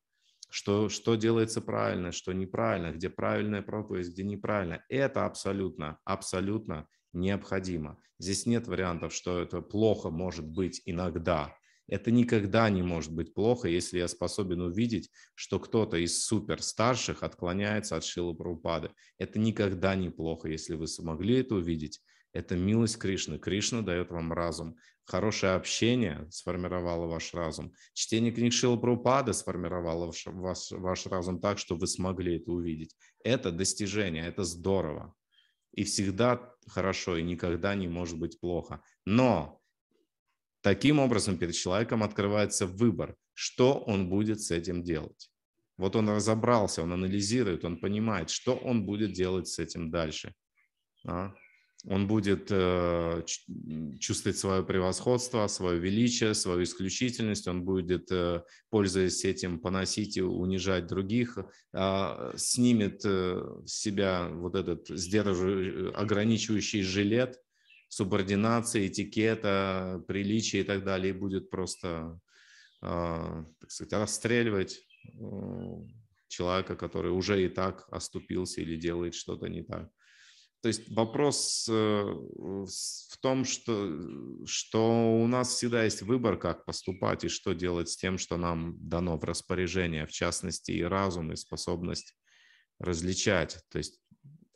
что, что делается правильно, что неправильно, где правильная проповедь, где неправильно. Это абсолютно, абсолютно необходимо. Здесь нет вариантов, что это плохо может быть иногда. Это никогда не может быть плохо, если я способен увидеть, что кто-то из суперстарших отклоняется от Шилы Прабхупады. Это никогда не плохо, если вы смогли это увидеть. Это милость Кришны. Кришна дает вам разум. Хорошее общение сформировало ваш разум. Чтение книг Шила Прабхупады сформировало ваш, ваш, ваш разум так, что вы смогли это увидеть. Это достижение, это здорово. И всегда хорошо, и никогда не может быть плохо. Но таким образом перед человеком открывается выбор, что он будет с этим делать. Вот он разобрался, он анализирует, он понимает, что он будет делать с этим дальше. А? он будет э, чувствовать свое превосходство, свое величие, свою исключительность, он будет, э, пользуясь этим, поносить и унижать других, э, снимет э, с себя вот этот сдерживающий, ограничивающий жилет субординации, этикета, приличия и так далее, и будет просто, э, так сказать, расстреливать э, человека, который уже и так оступился или делает что-то не так. То есть вопрос э, в том, что, что у нас всегда есть выбор, как поступать и что делать с тем, что нам дано в распоряжение, в частности, и разум, и способность различать. То есть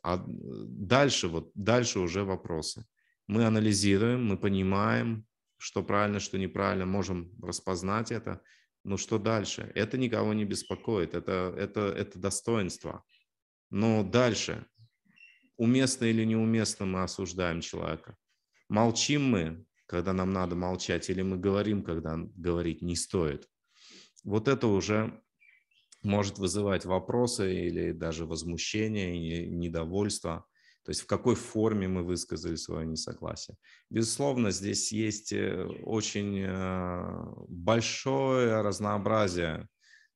а дальше, вот, дальше уже вопросы. Мы анализируем, мы понимаем, что правильно, что неправильно, можем распознать это. Ну что дальше? Это никого не беспокоит, это, это, это достоинство. Но дальше, уместно или неуместно мы осуждаем человека. Молчим мы, когда нам надо молчать, или мы говорим, когда говорить не стоит. Вот это уже может вызывать вопросы или даже возмущение, и недовольство. То есть в какой форме мы высказали свое несогласие. Безусловно, здесь есть э, очень э, большое разнообразие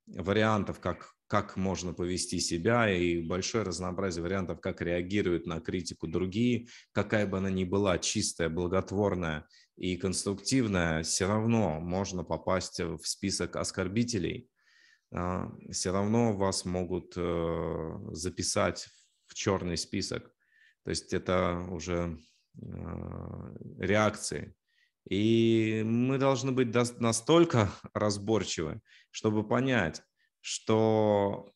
вариантов, как как можно повести себя и большое разнообразие вариантов, как реагируют на критику другие, какая бы она ни была, чистая, благотворная и конструктивная, все равно можно попасть в список оскорбителей, а, все равно вас могут э, записать в черный список. То есть это уже а, реакции. И мы должны быть настолько <laughs> разборчивы, чтобы понять, что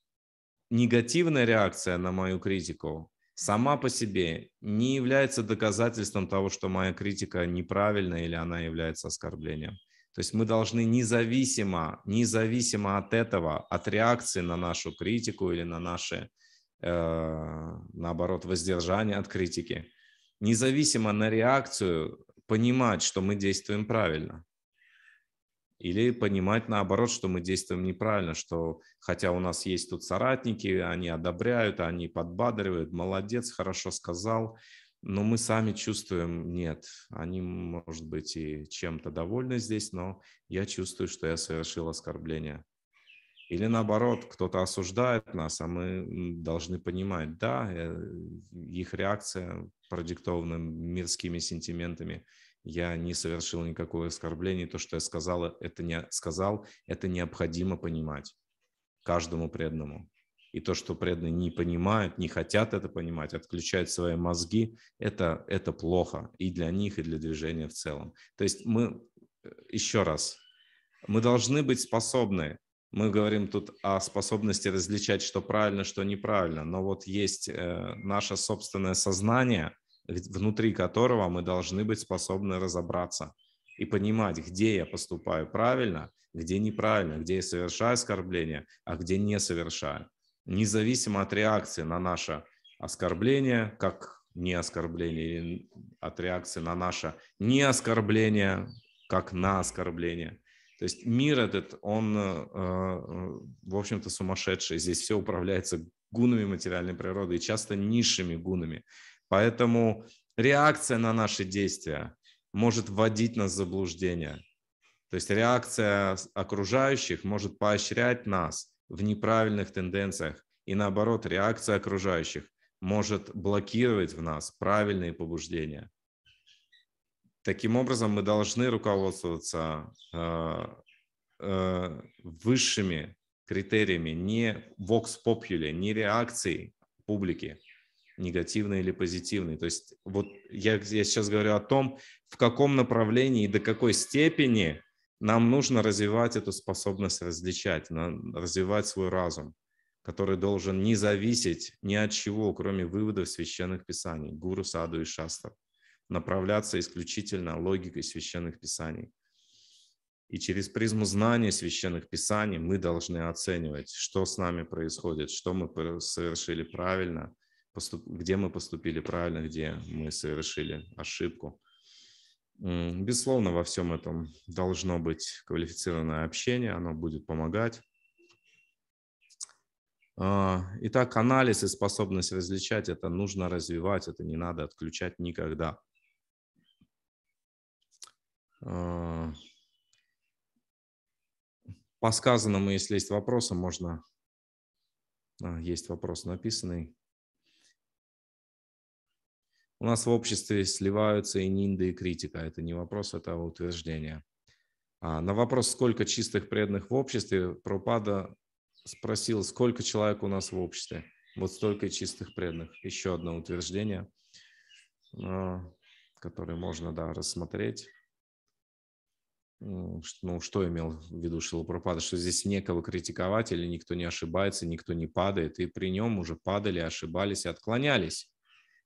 негативная реакция на мою критику сама по себе не является доказательством того, что моя критика неправильна или она является оскорблением. То есть мы должны независимо, независимо от этого, от реакции на нашу критику или на наши, э, наоборот, воздержание от критики, независимо на реакцию понимать, что мы действуем правильно. Или понимать наоборот, что мы действуем неправильно, что хотя у нас есть тут соратники, они одобряют, они подбадривают, молодец, хорошо сказал, но мы сами чувствуем, нет, они, может быть, и чем-то довольны здесь, но я чувствую, что я совершил оскорбление. Или наоборот, кто-то осуждает нас, а мы должны понимать, да, э, их реакция продиктована мирскими сентиментами – я не совершил никакого оскорбления. то, что я сказал, это не сказал, это необходимо понимать каждому преданному. И то, что преданные не понимают, не хотят это понимать, отключают свои мозги, это, это плохо и для них, и для движения в целом. То есть мы, э, еще раз, мы должны быть способны мы говорим тут о способности различать, что правильно, что неправильно, но вот есть э, наше собственное сознание, внутри которого мы должны быть способны разобраться и понимать, где я поступаю правильно, где неправильно, где я совершаю оскорбление, а где не совершаю. Независимо от реакции на наше оскорбление, как не оскорбление, от реакции на наше не оскорбление, как на оскорбление. То есть мир этот, он, э, э, в общем-то, сумасшедший. Здесь все управляется гунами материальной природы и часто низшими гунами. Поэтому реакция на наши действия может вводить нас в заблуждение. То есть реакция окружающих может поощрять нас в неправильных тенденциях. И наоборот, реакция окружающих может блокировать в нас правильные побуждения. Таким образом, мы должны руководствоваться э, э, высшими критериями, не vox populi, не реакцией публики, негативный или позитивный. То есть вот я, я сейчас говорю о том, в каком направлении и до какой степени нам нужно развивать эту способность различать, развивать свой разум, который должен не зависеть ни от чего, кроме выводов священных писаний, гуру, саду и шастов, направляться исключительно логикой священных писаний. И через призму знания священных писаний мы должны оценивать, что с нами происходит, что мы совершили правильно – поступ... где мы поступили правильно, где мы совершили ошибку. Безусловно, во всем этом должно быть квалифицированное общение, оно будет помогать. А, итак, анализ и способность различать – это нужно развивать, это не надо отключать никогда. А, по сказанному, если есть вопросы, можно… А, есть вопрос написанный. У нас в обществе сливаются и нинды, и критика. Это не вопрос этого утверждения. А на вопрос, сколько чистых преданных в обществе, Пропада спросил, сколько человек у нас в обществе. Вот столько чистых преданных. Еще одно утверждение, а, которое можно да, рассмотреть. Ну, что имел в виду Шилапрапада, что здесь некого критиковать или никто не ошибается, никто не падает, и при нем уже падали, ошибались и отклонялись.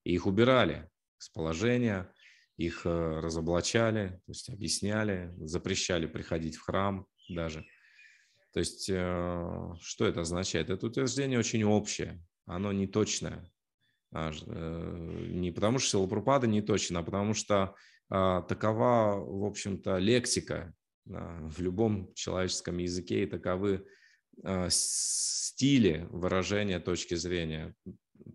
И их убирали с положения, их э, разоблачали, то есть объясняли, запрещали приходить в храм даже. То есть э, что это означает? Это утверждение очень общее, оно не точное. Э, не потому что Силапрупада не точно, а потому что а, такова, в общем-то, лексика а, в любом человеческом языке и таковы а, стили выражения точки зрения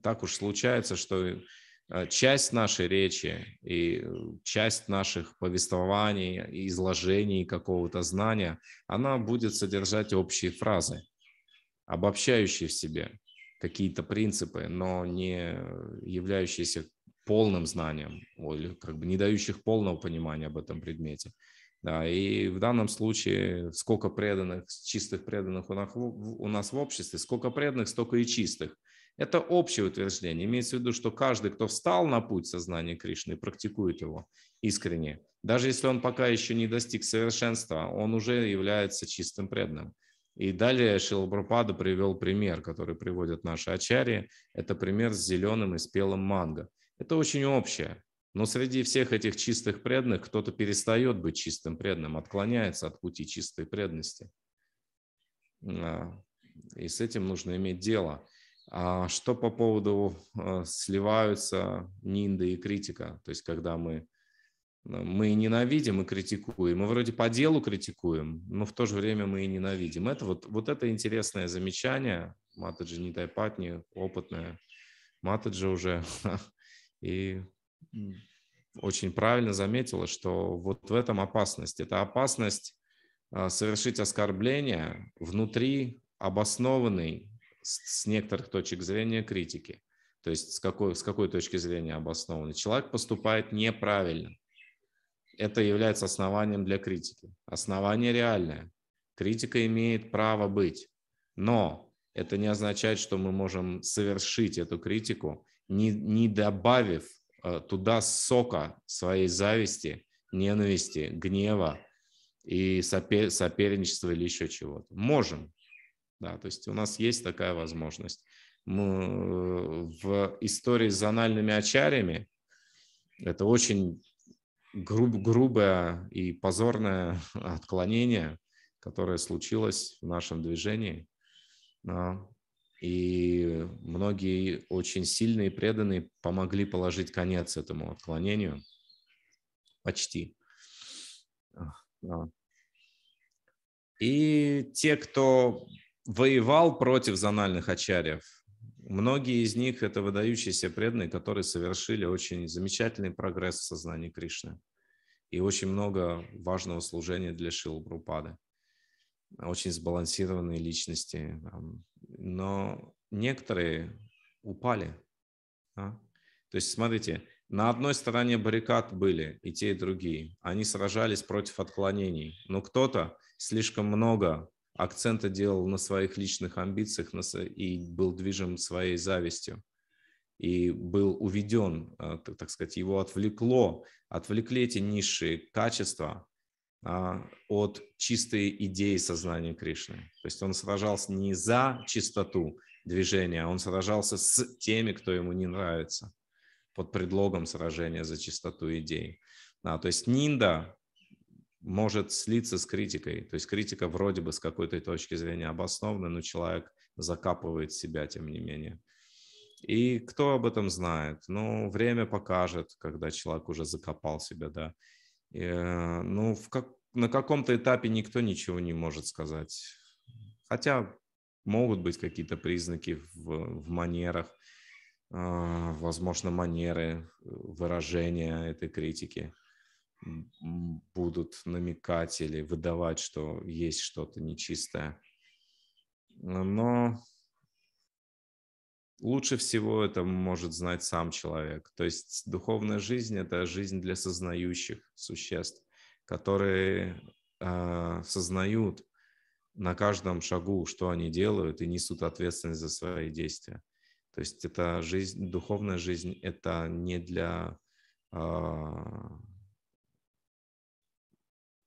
так уж случается, что э, часть нашей речи и э, часть наших повествований, изложений какого-то знания, она будет содержать общие фразы, обобщающие в себе какие-то принципы, но не являющиеся полным знанием, или как бы не дающих полного понимания об этом предмете. Да, и в данном случае сколько преданных, чистых преданных у нас, у нас в обществе, сколько преданных, столько и чистых. Это общее утверждение. Имеется в виду, что каждый, кто встал на путь сознания Кришны, и практикует его искренне. Даже если он пока еще не достиг совершенства, он уже является чистым преданным. И далее Шилабрапада привел пример, который приводят наши ачарьи. Это пример с зеленым и спелым манго. Это очень общее. Но среди всех этих чистых преданных кто-то перестает быть чистым преданным, отклоняется от пути чистой преданности. А, и с этим нужно иметь дело. А что по поводу э, сливаются нинда и критика? То есть, когда мы, э, мы ненавидим и критикуем, мы вроде по делу критикуем, но в то же время мы и ненавидим. Это вот, вот это интересное замечание. Матаджи не опытная Матаджи уже. <laughs> И очень правильно заметила, что вот в этом опасность. Это опасность э, совершить оскорбление внутри обоснованной с некоторых точек зрения критики. То есть с какой, с какой точки зрения обоснованно. Человек поступает неправильно. Это является основанием для критики. Основание реальное. Критика имеет право быть. Но это не означает, что мы можем совершить эту критику, не, не добавив э, туда сока своей зависти, ненависти, гнева и сопер, соперничества или еще чего-то. Можем, да, то есть у нас есть такая возможность. Мы э, в истории с зональными очарями это очень груб, грубое и позорное <laughs> отклонение, которое случилось в нашем движении. И многие очень сильные преданные помогли положить конец этому отклонению. Почти. И те, кто воевал против зональных ачарьев. Многие из них – это выдающиеся преданные, которые совершили очень замечательный прогресс в сознании Кришны и очень много важного служения для Шилбрупады. Очень сбалансированные личности. Но некоторые упали. Да? То есть, смотрите, на одной стороне баррикад были и те, и другие. Они сражались против отклонений. Но кто-то слишком много акцента делал на своих личных амбициях на, и был движим своей завистью. И был уведен, э, так сказать, его отвлекло, отвлекли эти низшие качества а, от чистой идеи сознания Кришны. То есть он сражался не за чистоту движения, а он сражался с теми, кто ему не нравится, под предлогом сражения за чистоту идей. Да, то есть нинда может слиться с критикой. То есть критика вроде бы с какой-то точки зрения обоснована, но человек закапывает себя, тем не менее. И кто об этом знает? Ну, время покажет, когда человек уже закопал себя, да. И, э, ну, в как, на каком-то этапе никто ничего не может сказать. Хотя могут быть какие-то признаки в, в манерах, э, возможно, манеры э, выражения этой критики будут намекать или выдавать, что есть что-то нечистое. Но лучше всего это может знать сам человек. То есть духовная жизнь – это жизнь для сознающих существ, которые э, сознают на каждом шагу, что они делают, и несут ответственность за свои действия. То есть это жизнь, духовная жизнь – это не для э,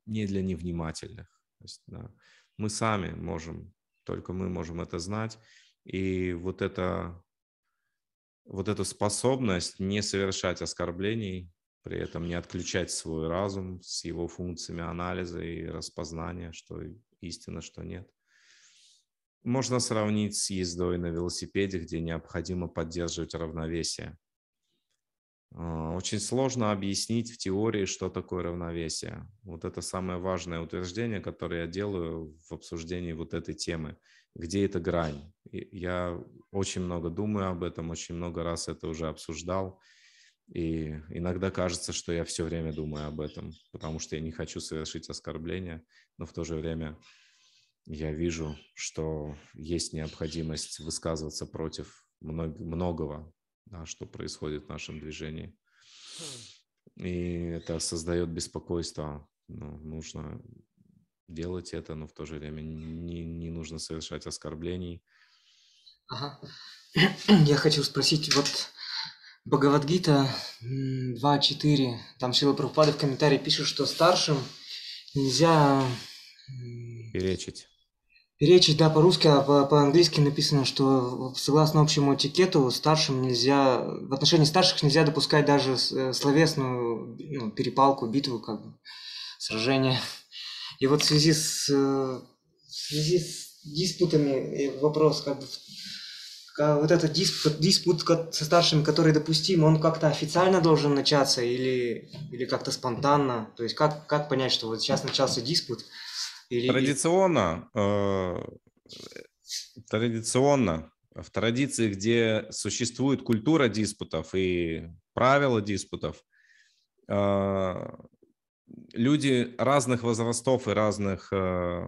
не для невнимательных. То есть, да, мы сами можем, только мы можем это знать. И вот это вот эта способность не совершать оскорблений, при этом не отключать свой разум с его функциями анализа и распознания, что истина, что нет. Можно сравнить с ездой на велосипеде, где необходимо поддерживать равновесие. Э, очень сложно объяснить в теории, что такое равновесие. Вот это самое важное утверждение, которое я делаю в обсуждении вот этой темы. Где эта грань? Я очень много думаю об этом, очень много раз это уже обсуждал. И иногда кажется, что я все время думаю об этом, потому что я не хочу совершить оскорбление, но в то же время я вижу, что есть необходимость высказываться против многого, а что происходит в нашем движении. Хм. И это создает беспокойство. Ну, нужно делать это, но в то же время не, не нужно совершать оскорблений. Ага. <clears throat> Я хотел спросить, вот Бхагавадгита 2.4, там Шила Прабхупада в комментарии пишет, что старшим нельзя... Перечить речь, да, по-русски, а по-английски написано, что согласно общему этикету старшим нельзя, в отношении старших нельзя допускать даже э, словесную ну, перепалку, битву, как бы, сражение. И вот в связи с, э, в связи с диспутами вопрос, как бы, вот этот диспут, диспут со старшими, который допустим, он как-то официально должен начаться или, или как-то спонтанно? То есть как, как понять, что вот сейчас начался диспут, или... Традиционно, э, традиционно, в традиции, где существует культура диспутов и правила диспутов, э, люди разных возрастов и разных э,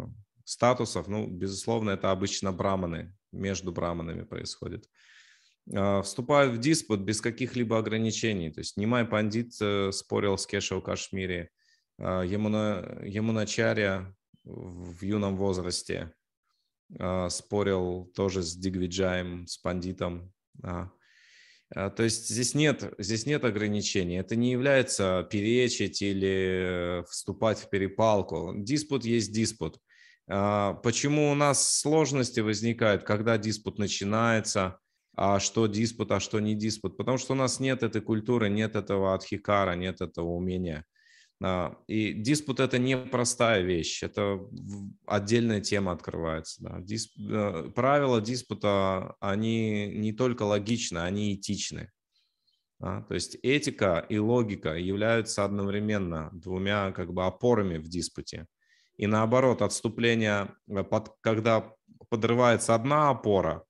статусов, ну, безусловно, это обычно браманы, между браманами происходит, э, вступают в диспут без каких-либо ограничений. То есть Нимай Пандит э, спорил с Кешев Кашмири, э, ему начаря в юном возрасте а, спорил тоже с Дигвиджаем, с пандитом. А. А, то есть здесь нет, здесь нет ограничений. Это не является перечить или э, вступать в перепалку. Диспут есть диспут. Почему у нас сложности возникают, когда диспут начинается, а что диспут, а что не диспут? Потому что у нас нет этой культуры, нет этого адхикара, нет этого умения – а, и диспут это не простая вещь, это отдельная тема открывается. Да. Дисп... Э, правила диспута, они не только логичны, они этичны. Да. То есть этика и логика являются одновременно двумя как бы опорами в диспуте. И наоборот, отступление, э, под... когда подрывается одна опора,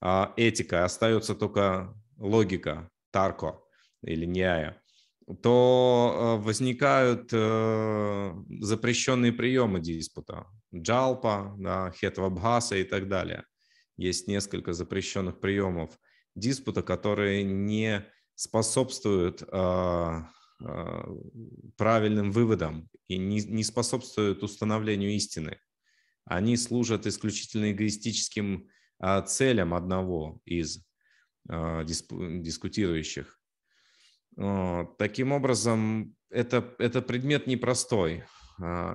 а этика, остается только логика, тарко или нея то э, возникают э, запрещенные приемы диспута. Джалпа, да, хетвабхаса и так далее. Есть несколько запрещенных приемов диспута, которые не способствуют э, правильным выводам и не, не способствуют установлению истины. Они служат исключительно эгоистическим целям одного из дискутирующих. Э, таким образом, это, это предмет непростой. Э,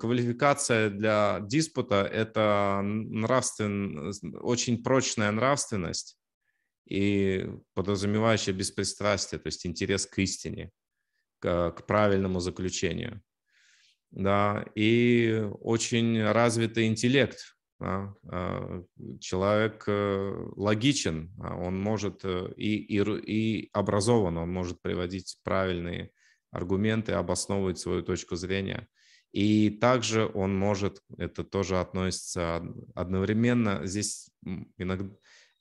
квалификация для диспута – это нравствен, очень прочная нравственность и подразумевающая беспристрастие, то есть интерес к истине, к, к правильному заключению. Да, и очень развитый интеллект, да? А, человек э, логичен, а он может э, и, и, и образован, он может приводить правильные аргументы, обосновывать свою точку зрения. И также он может, это тоже относится одновременно, здесь иногда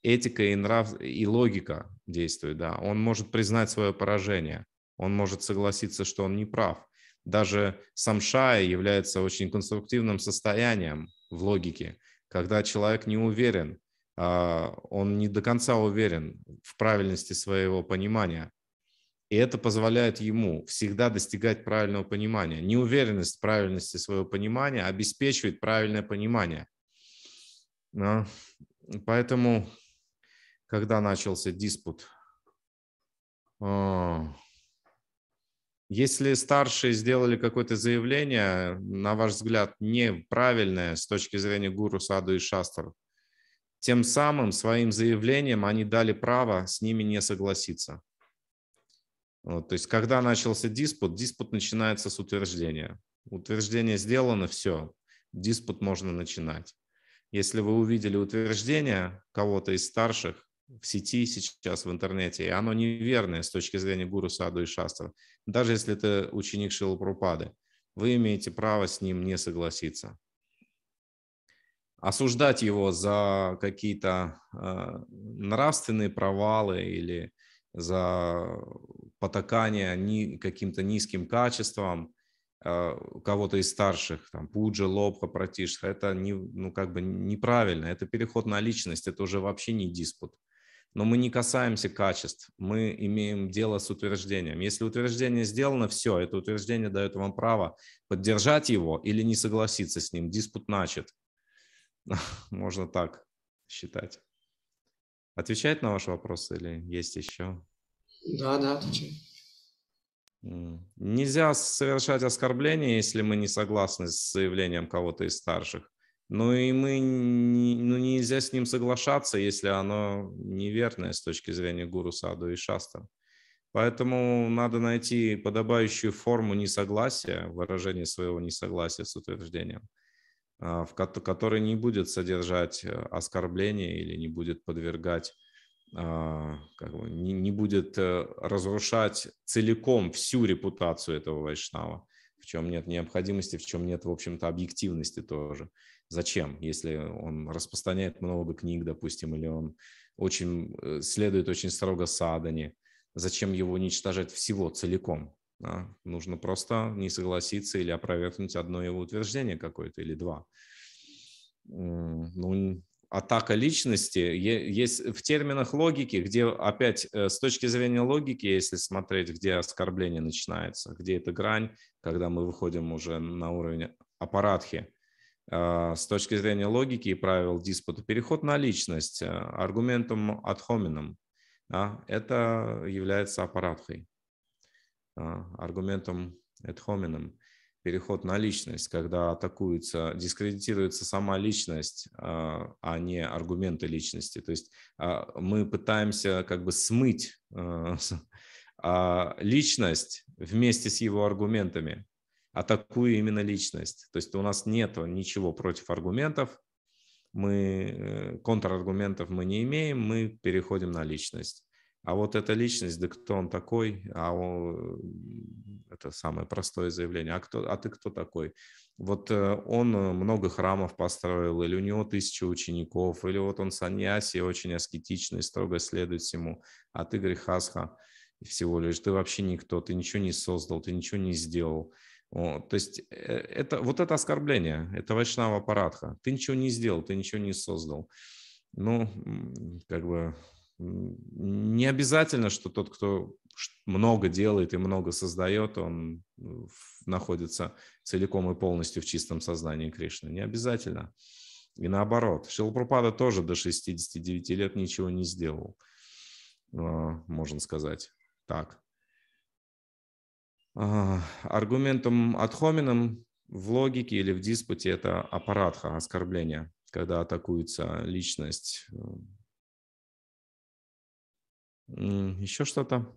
этика и нрав и логика действуют, да. Он может признать свое поражение, он может согласиться, что он не прав. Даже самшая является очень конструктивным состоянием в логике когда человек не уверен, а, он не до конца уверен в правильности своего понимания. И это позволяет ему всегда достигать правильного понимания. Неуверенность в правильности своего понимания обеспечивает правильное понимание. А, поэтому, когда начался диспут, а, если старшие сделали какое-то заявление, на ваш взгляд, неправильное с точки зрения гуру, саду и шастров, тем самым своим заявлением они дали право с ними не согласиться. Вот, то есть, когда начался диспут, диспут начинается с утверждения. Утверждение сделано, все, диспут можно начинать. Если вы увидели утверждение кого-то из старших, в сети сейчас, в интернете, и оно неверное с точки зрения гуру Саду и Шастры. Даже если это ученик Шилапрупады, вы имеете право с ним не согласиться. Осуждать его за какие-то э, нравственные провалы или за потакание ни, каким-то низким качеством э, кого-то из старших, там, Пуджа, Лобха, Пратишха, это не, ну, как бы неправильно, это переход на личность, это уже вообще не диспут но мы не касаемся качеств, мы имеем дело с утверждением. Если утверждение сделано, все, это утверждение дает вам право поддержать его или не согласиться с ним. Диспут начат. <laughs> Можно так считать. Отвечает на ваши вопросы или есть еще? Да, да, отвечаю. Нельзя совершать оскорбление, если мы не согласны с заявлением кого-то из старших. Ну и мы, не, ну нельзя с ним соглашаться, если оно неверное с точки зрения гуру, саду и Шаста, Поэтому надо найти подобающую форму несогласия, выражение своего несогласия с утверждением, а, в которой не будет содержать э, оскорбления или не будет подвергать, а, как бы, не, не будет э, разрушать целиком всю репутацию этого вайшнава в чем нет необходимости, в чем нет, в общем-то, объективности тоже. Зачем, если он распространяет много книг, допустим, или он очень э, следует очень строго садане? Зачем его уничтожать всего целиком? Да? Нужно просто не согласиться или опровергнуть одно его утверждение какое-то или два. Ну, атака личности есть в терминах логики, где опять э, с точки зрения логики, если смотреть, где оскорбление начинается, где эта грань, когда мы выходим уже на уровень аппаратхи, а, с точки зрения логики и правил диспута. Переход на личность э, аргументом ad hominem да, это является аппаратхой. А, аргументом ad hominem переход на личность, когда атакуется, дискредитируется сама личность, а, а не аргументы личности. То есть мы пытаемся как бы смыть э, личность вместе с его аргументами атакую именно личность. То есть у нас нет ничего против аргументов, мы э, контраргументов мы не имеем, мы переходим на личность. А вот эта личность, да кто он такой, а он, это самое простое заявление, а, кто, а ты кто такой? Вот э, он много храмов построил, или у него тысяча учеников, или вот он саньяси, очень аскетичный, строго следует ему. а ты грехасха всего лишь, ты вообще никто, ты ничего не создал, ты ничего не сделал. Вот, то есть э, это, вот это оскорбление, это вайшнава парадха. Ты ничего не сделал, ты ничего не создал. Ну, как бы не обязательно, что тот, кто много делает и много создает, он э, находится целиком и полностью в чистом сознании Кришны. Не обязательно. И наоборот, Шилпрупада тоже до 69 лет ничего не сделал, а, можно сказать так. Аргументом от хомином в логике или в диспуте это аппаратха, оскорбление, когда атакуется личность. Еще что-то?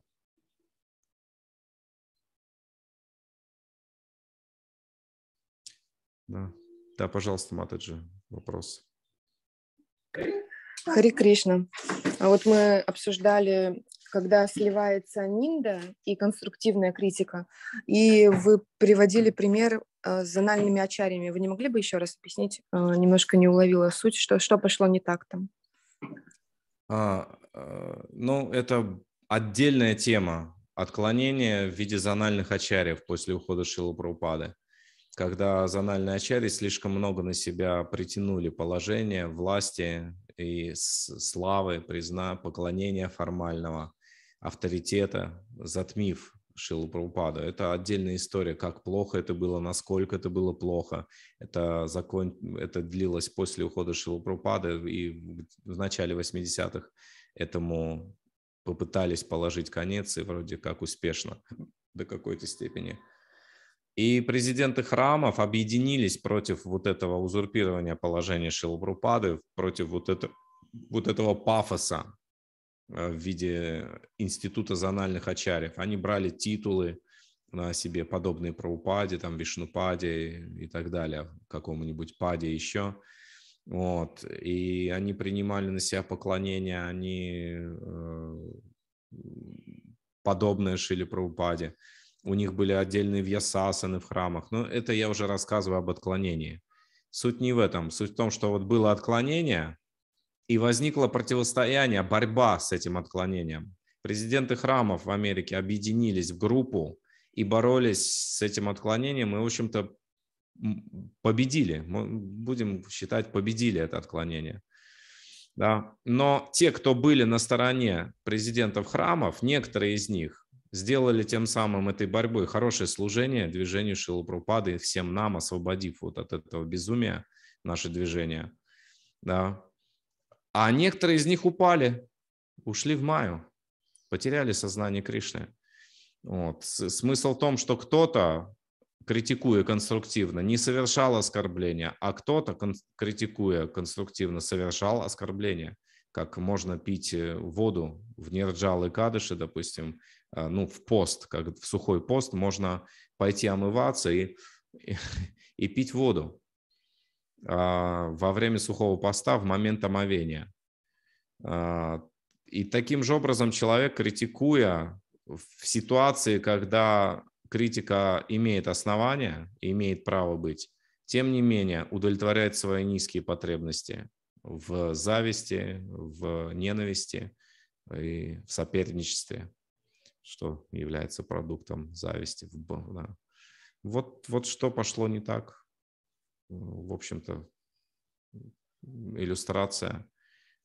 Да. да, пожалуйста, Матаджи, вопрос. Хари Кришна. А вот мы обсуждали когда сливается Нинда и конструктивная критика, и вы приводили пример э, с зональными очарями. Вы не могли бы еще раз объяснить? Э, немножко не уловила суть, что, что пошло не так там. А, э, ну, это отдельная тема. Отклонение в виде зональных очарьев после ухода Шилы когда зональные очари слишком много на себя притянули положение власти и славы, призна, поклонения формального авторитета, затмив Шилу Прабхупада. Это отдельная история, как плохо это было, насколько это было плохо. Это, закон... это длилось после ухода Шилу Прабхупада, и в начале 80-х этому попытались положить конец, и вроде как успешно до какой-то степени. И президенты храмов объединились против вот этого узурпирования положения Шилабрупады, против вот, это, вот этого пафоса Э, в виде института зональных ачарьев. Они брали титулы на себе, подобные правопаде, там, вишнупаде и так далее, какому-нибудь паде еще. Вот. И они принимали на себя поклонение, они э, подобное шили правопаде. У них были отдельные вьясасаны в храмах. Но это я уже рассказываю об отклонении. Суть не в этом. Суть в том, что вот было отклонение, и возникло противостояние, борьба с этим отклонением. Президенты храмов в Америке объединились в группу и боролись с этим отклонением, и, в общем-то, победили. Мы будем считать, победили это отклонение. Да. Но те, кто были на стороне президентов храмов, некоторые из них сделали тем самым этой борьбой хорошее служение движению Шилупрупады, всем нам, освободив вот от этого безумия наше движение. Да. А некоторые из них упали, ушли в маю, потеряли сознание Кришны. Вот. Смысл в том, что кто-то, критикуя конструктивно, не совершал оскорбления, а кто-то, кон- критикуя конструктивно, совершал оскорбление. Как можно пить э, воду в нерджалы кадыши, допустим, э, ну, в пост, как в сухой пост, можно пойти омываться и, и, <laughs> и пить воду. А, во время сухого поста в момент омовения. А, и таким же образом человек, критикуя в ситуации, когда критика имеет основания, имеет право быть, тем не менее удовлетворяет свои низкие потребности в зависти, в ненависти и в соперничестве, что является продуктом зависти. Вот, вот что пошло не так в общем-то, иллюстрация,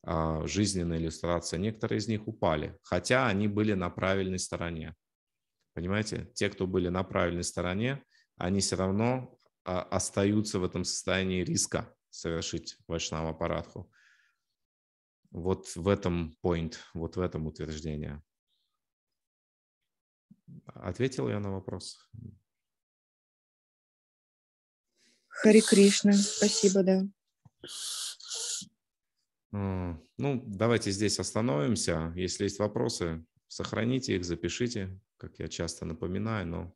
а, жизненная иллюстрация. Некоторые из них упали, хотя они были на правильной стороне. Понимаете, те, кто были на правильной стороне, они все равно а, остаются в этом состоянии риска совершить вайшнава аппаратху. Вот в этом point, вот в этом утверждение. Ответил я на вопрос? Хари Кришна, спасибо, да. Ну, давайте здесь остановимся. Если есть вопросы, сохраните их, запишите, как я часто напоминаю, но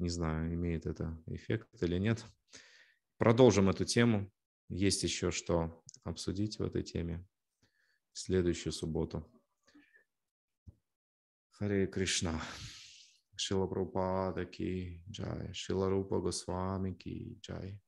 не знаю, имеет это эффект или нет. Продолжим эту тему. Есть еще что обсудить в этой теме в следующую субботу. Харе Кришна. Srila Prabhupada ki jai, é Srila Rupa Goswami ki jai.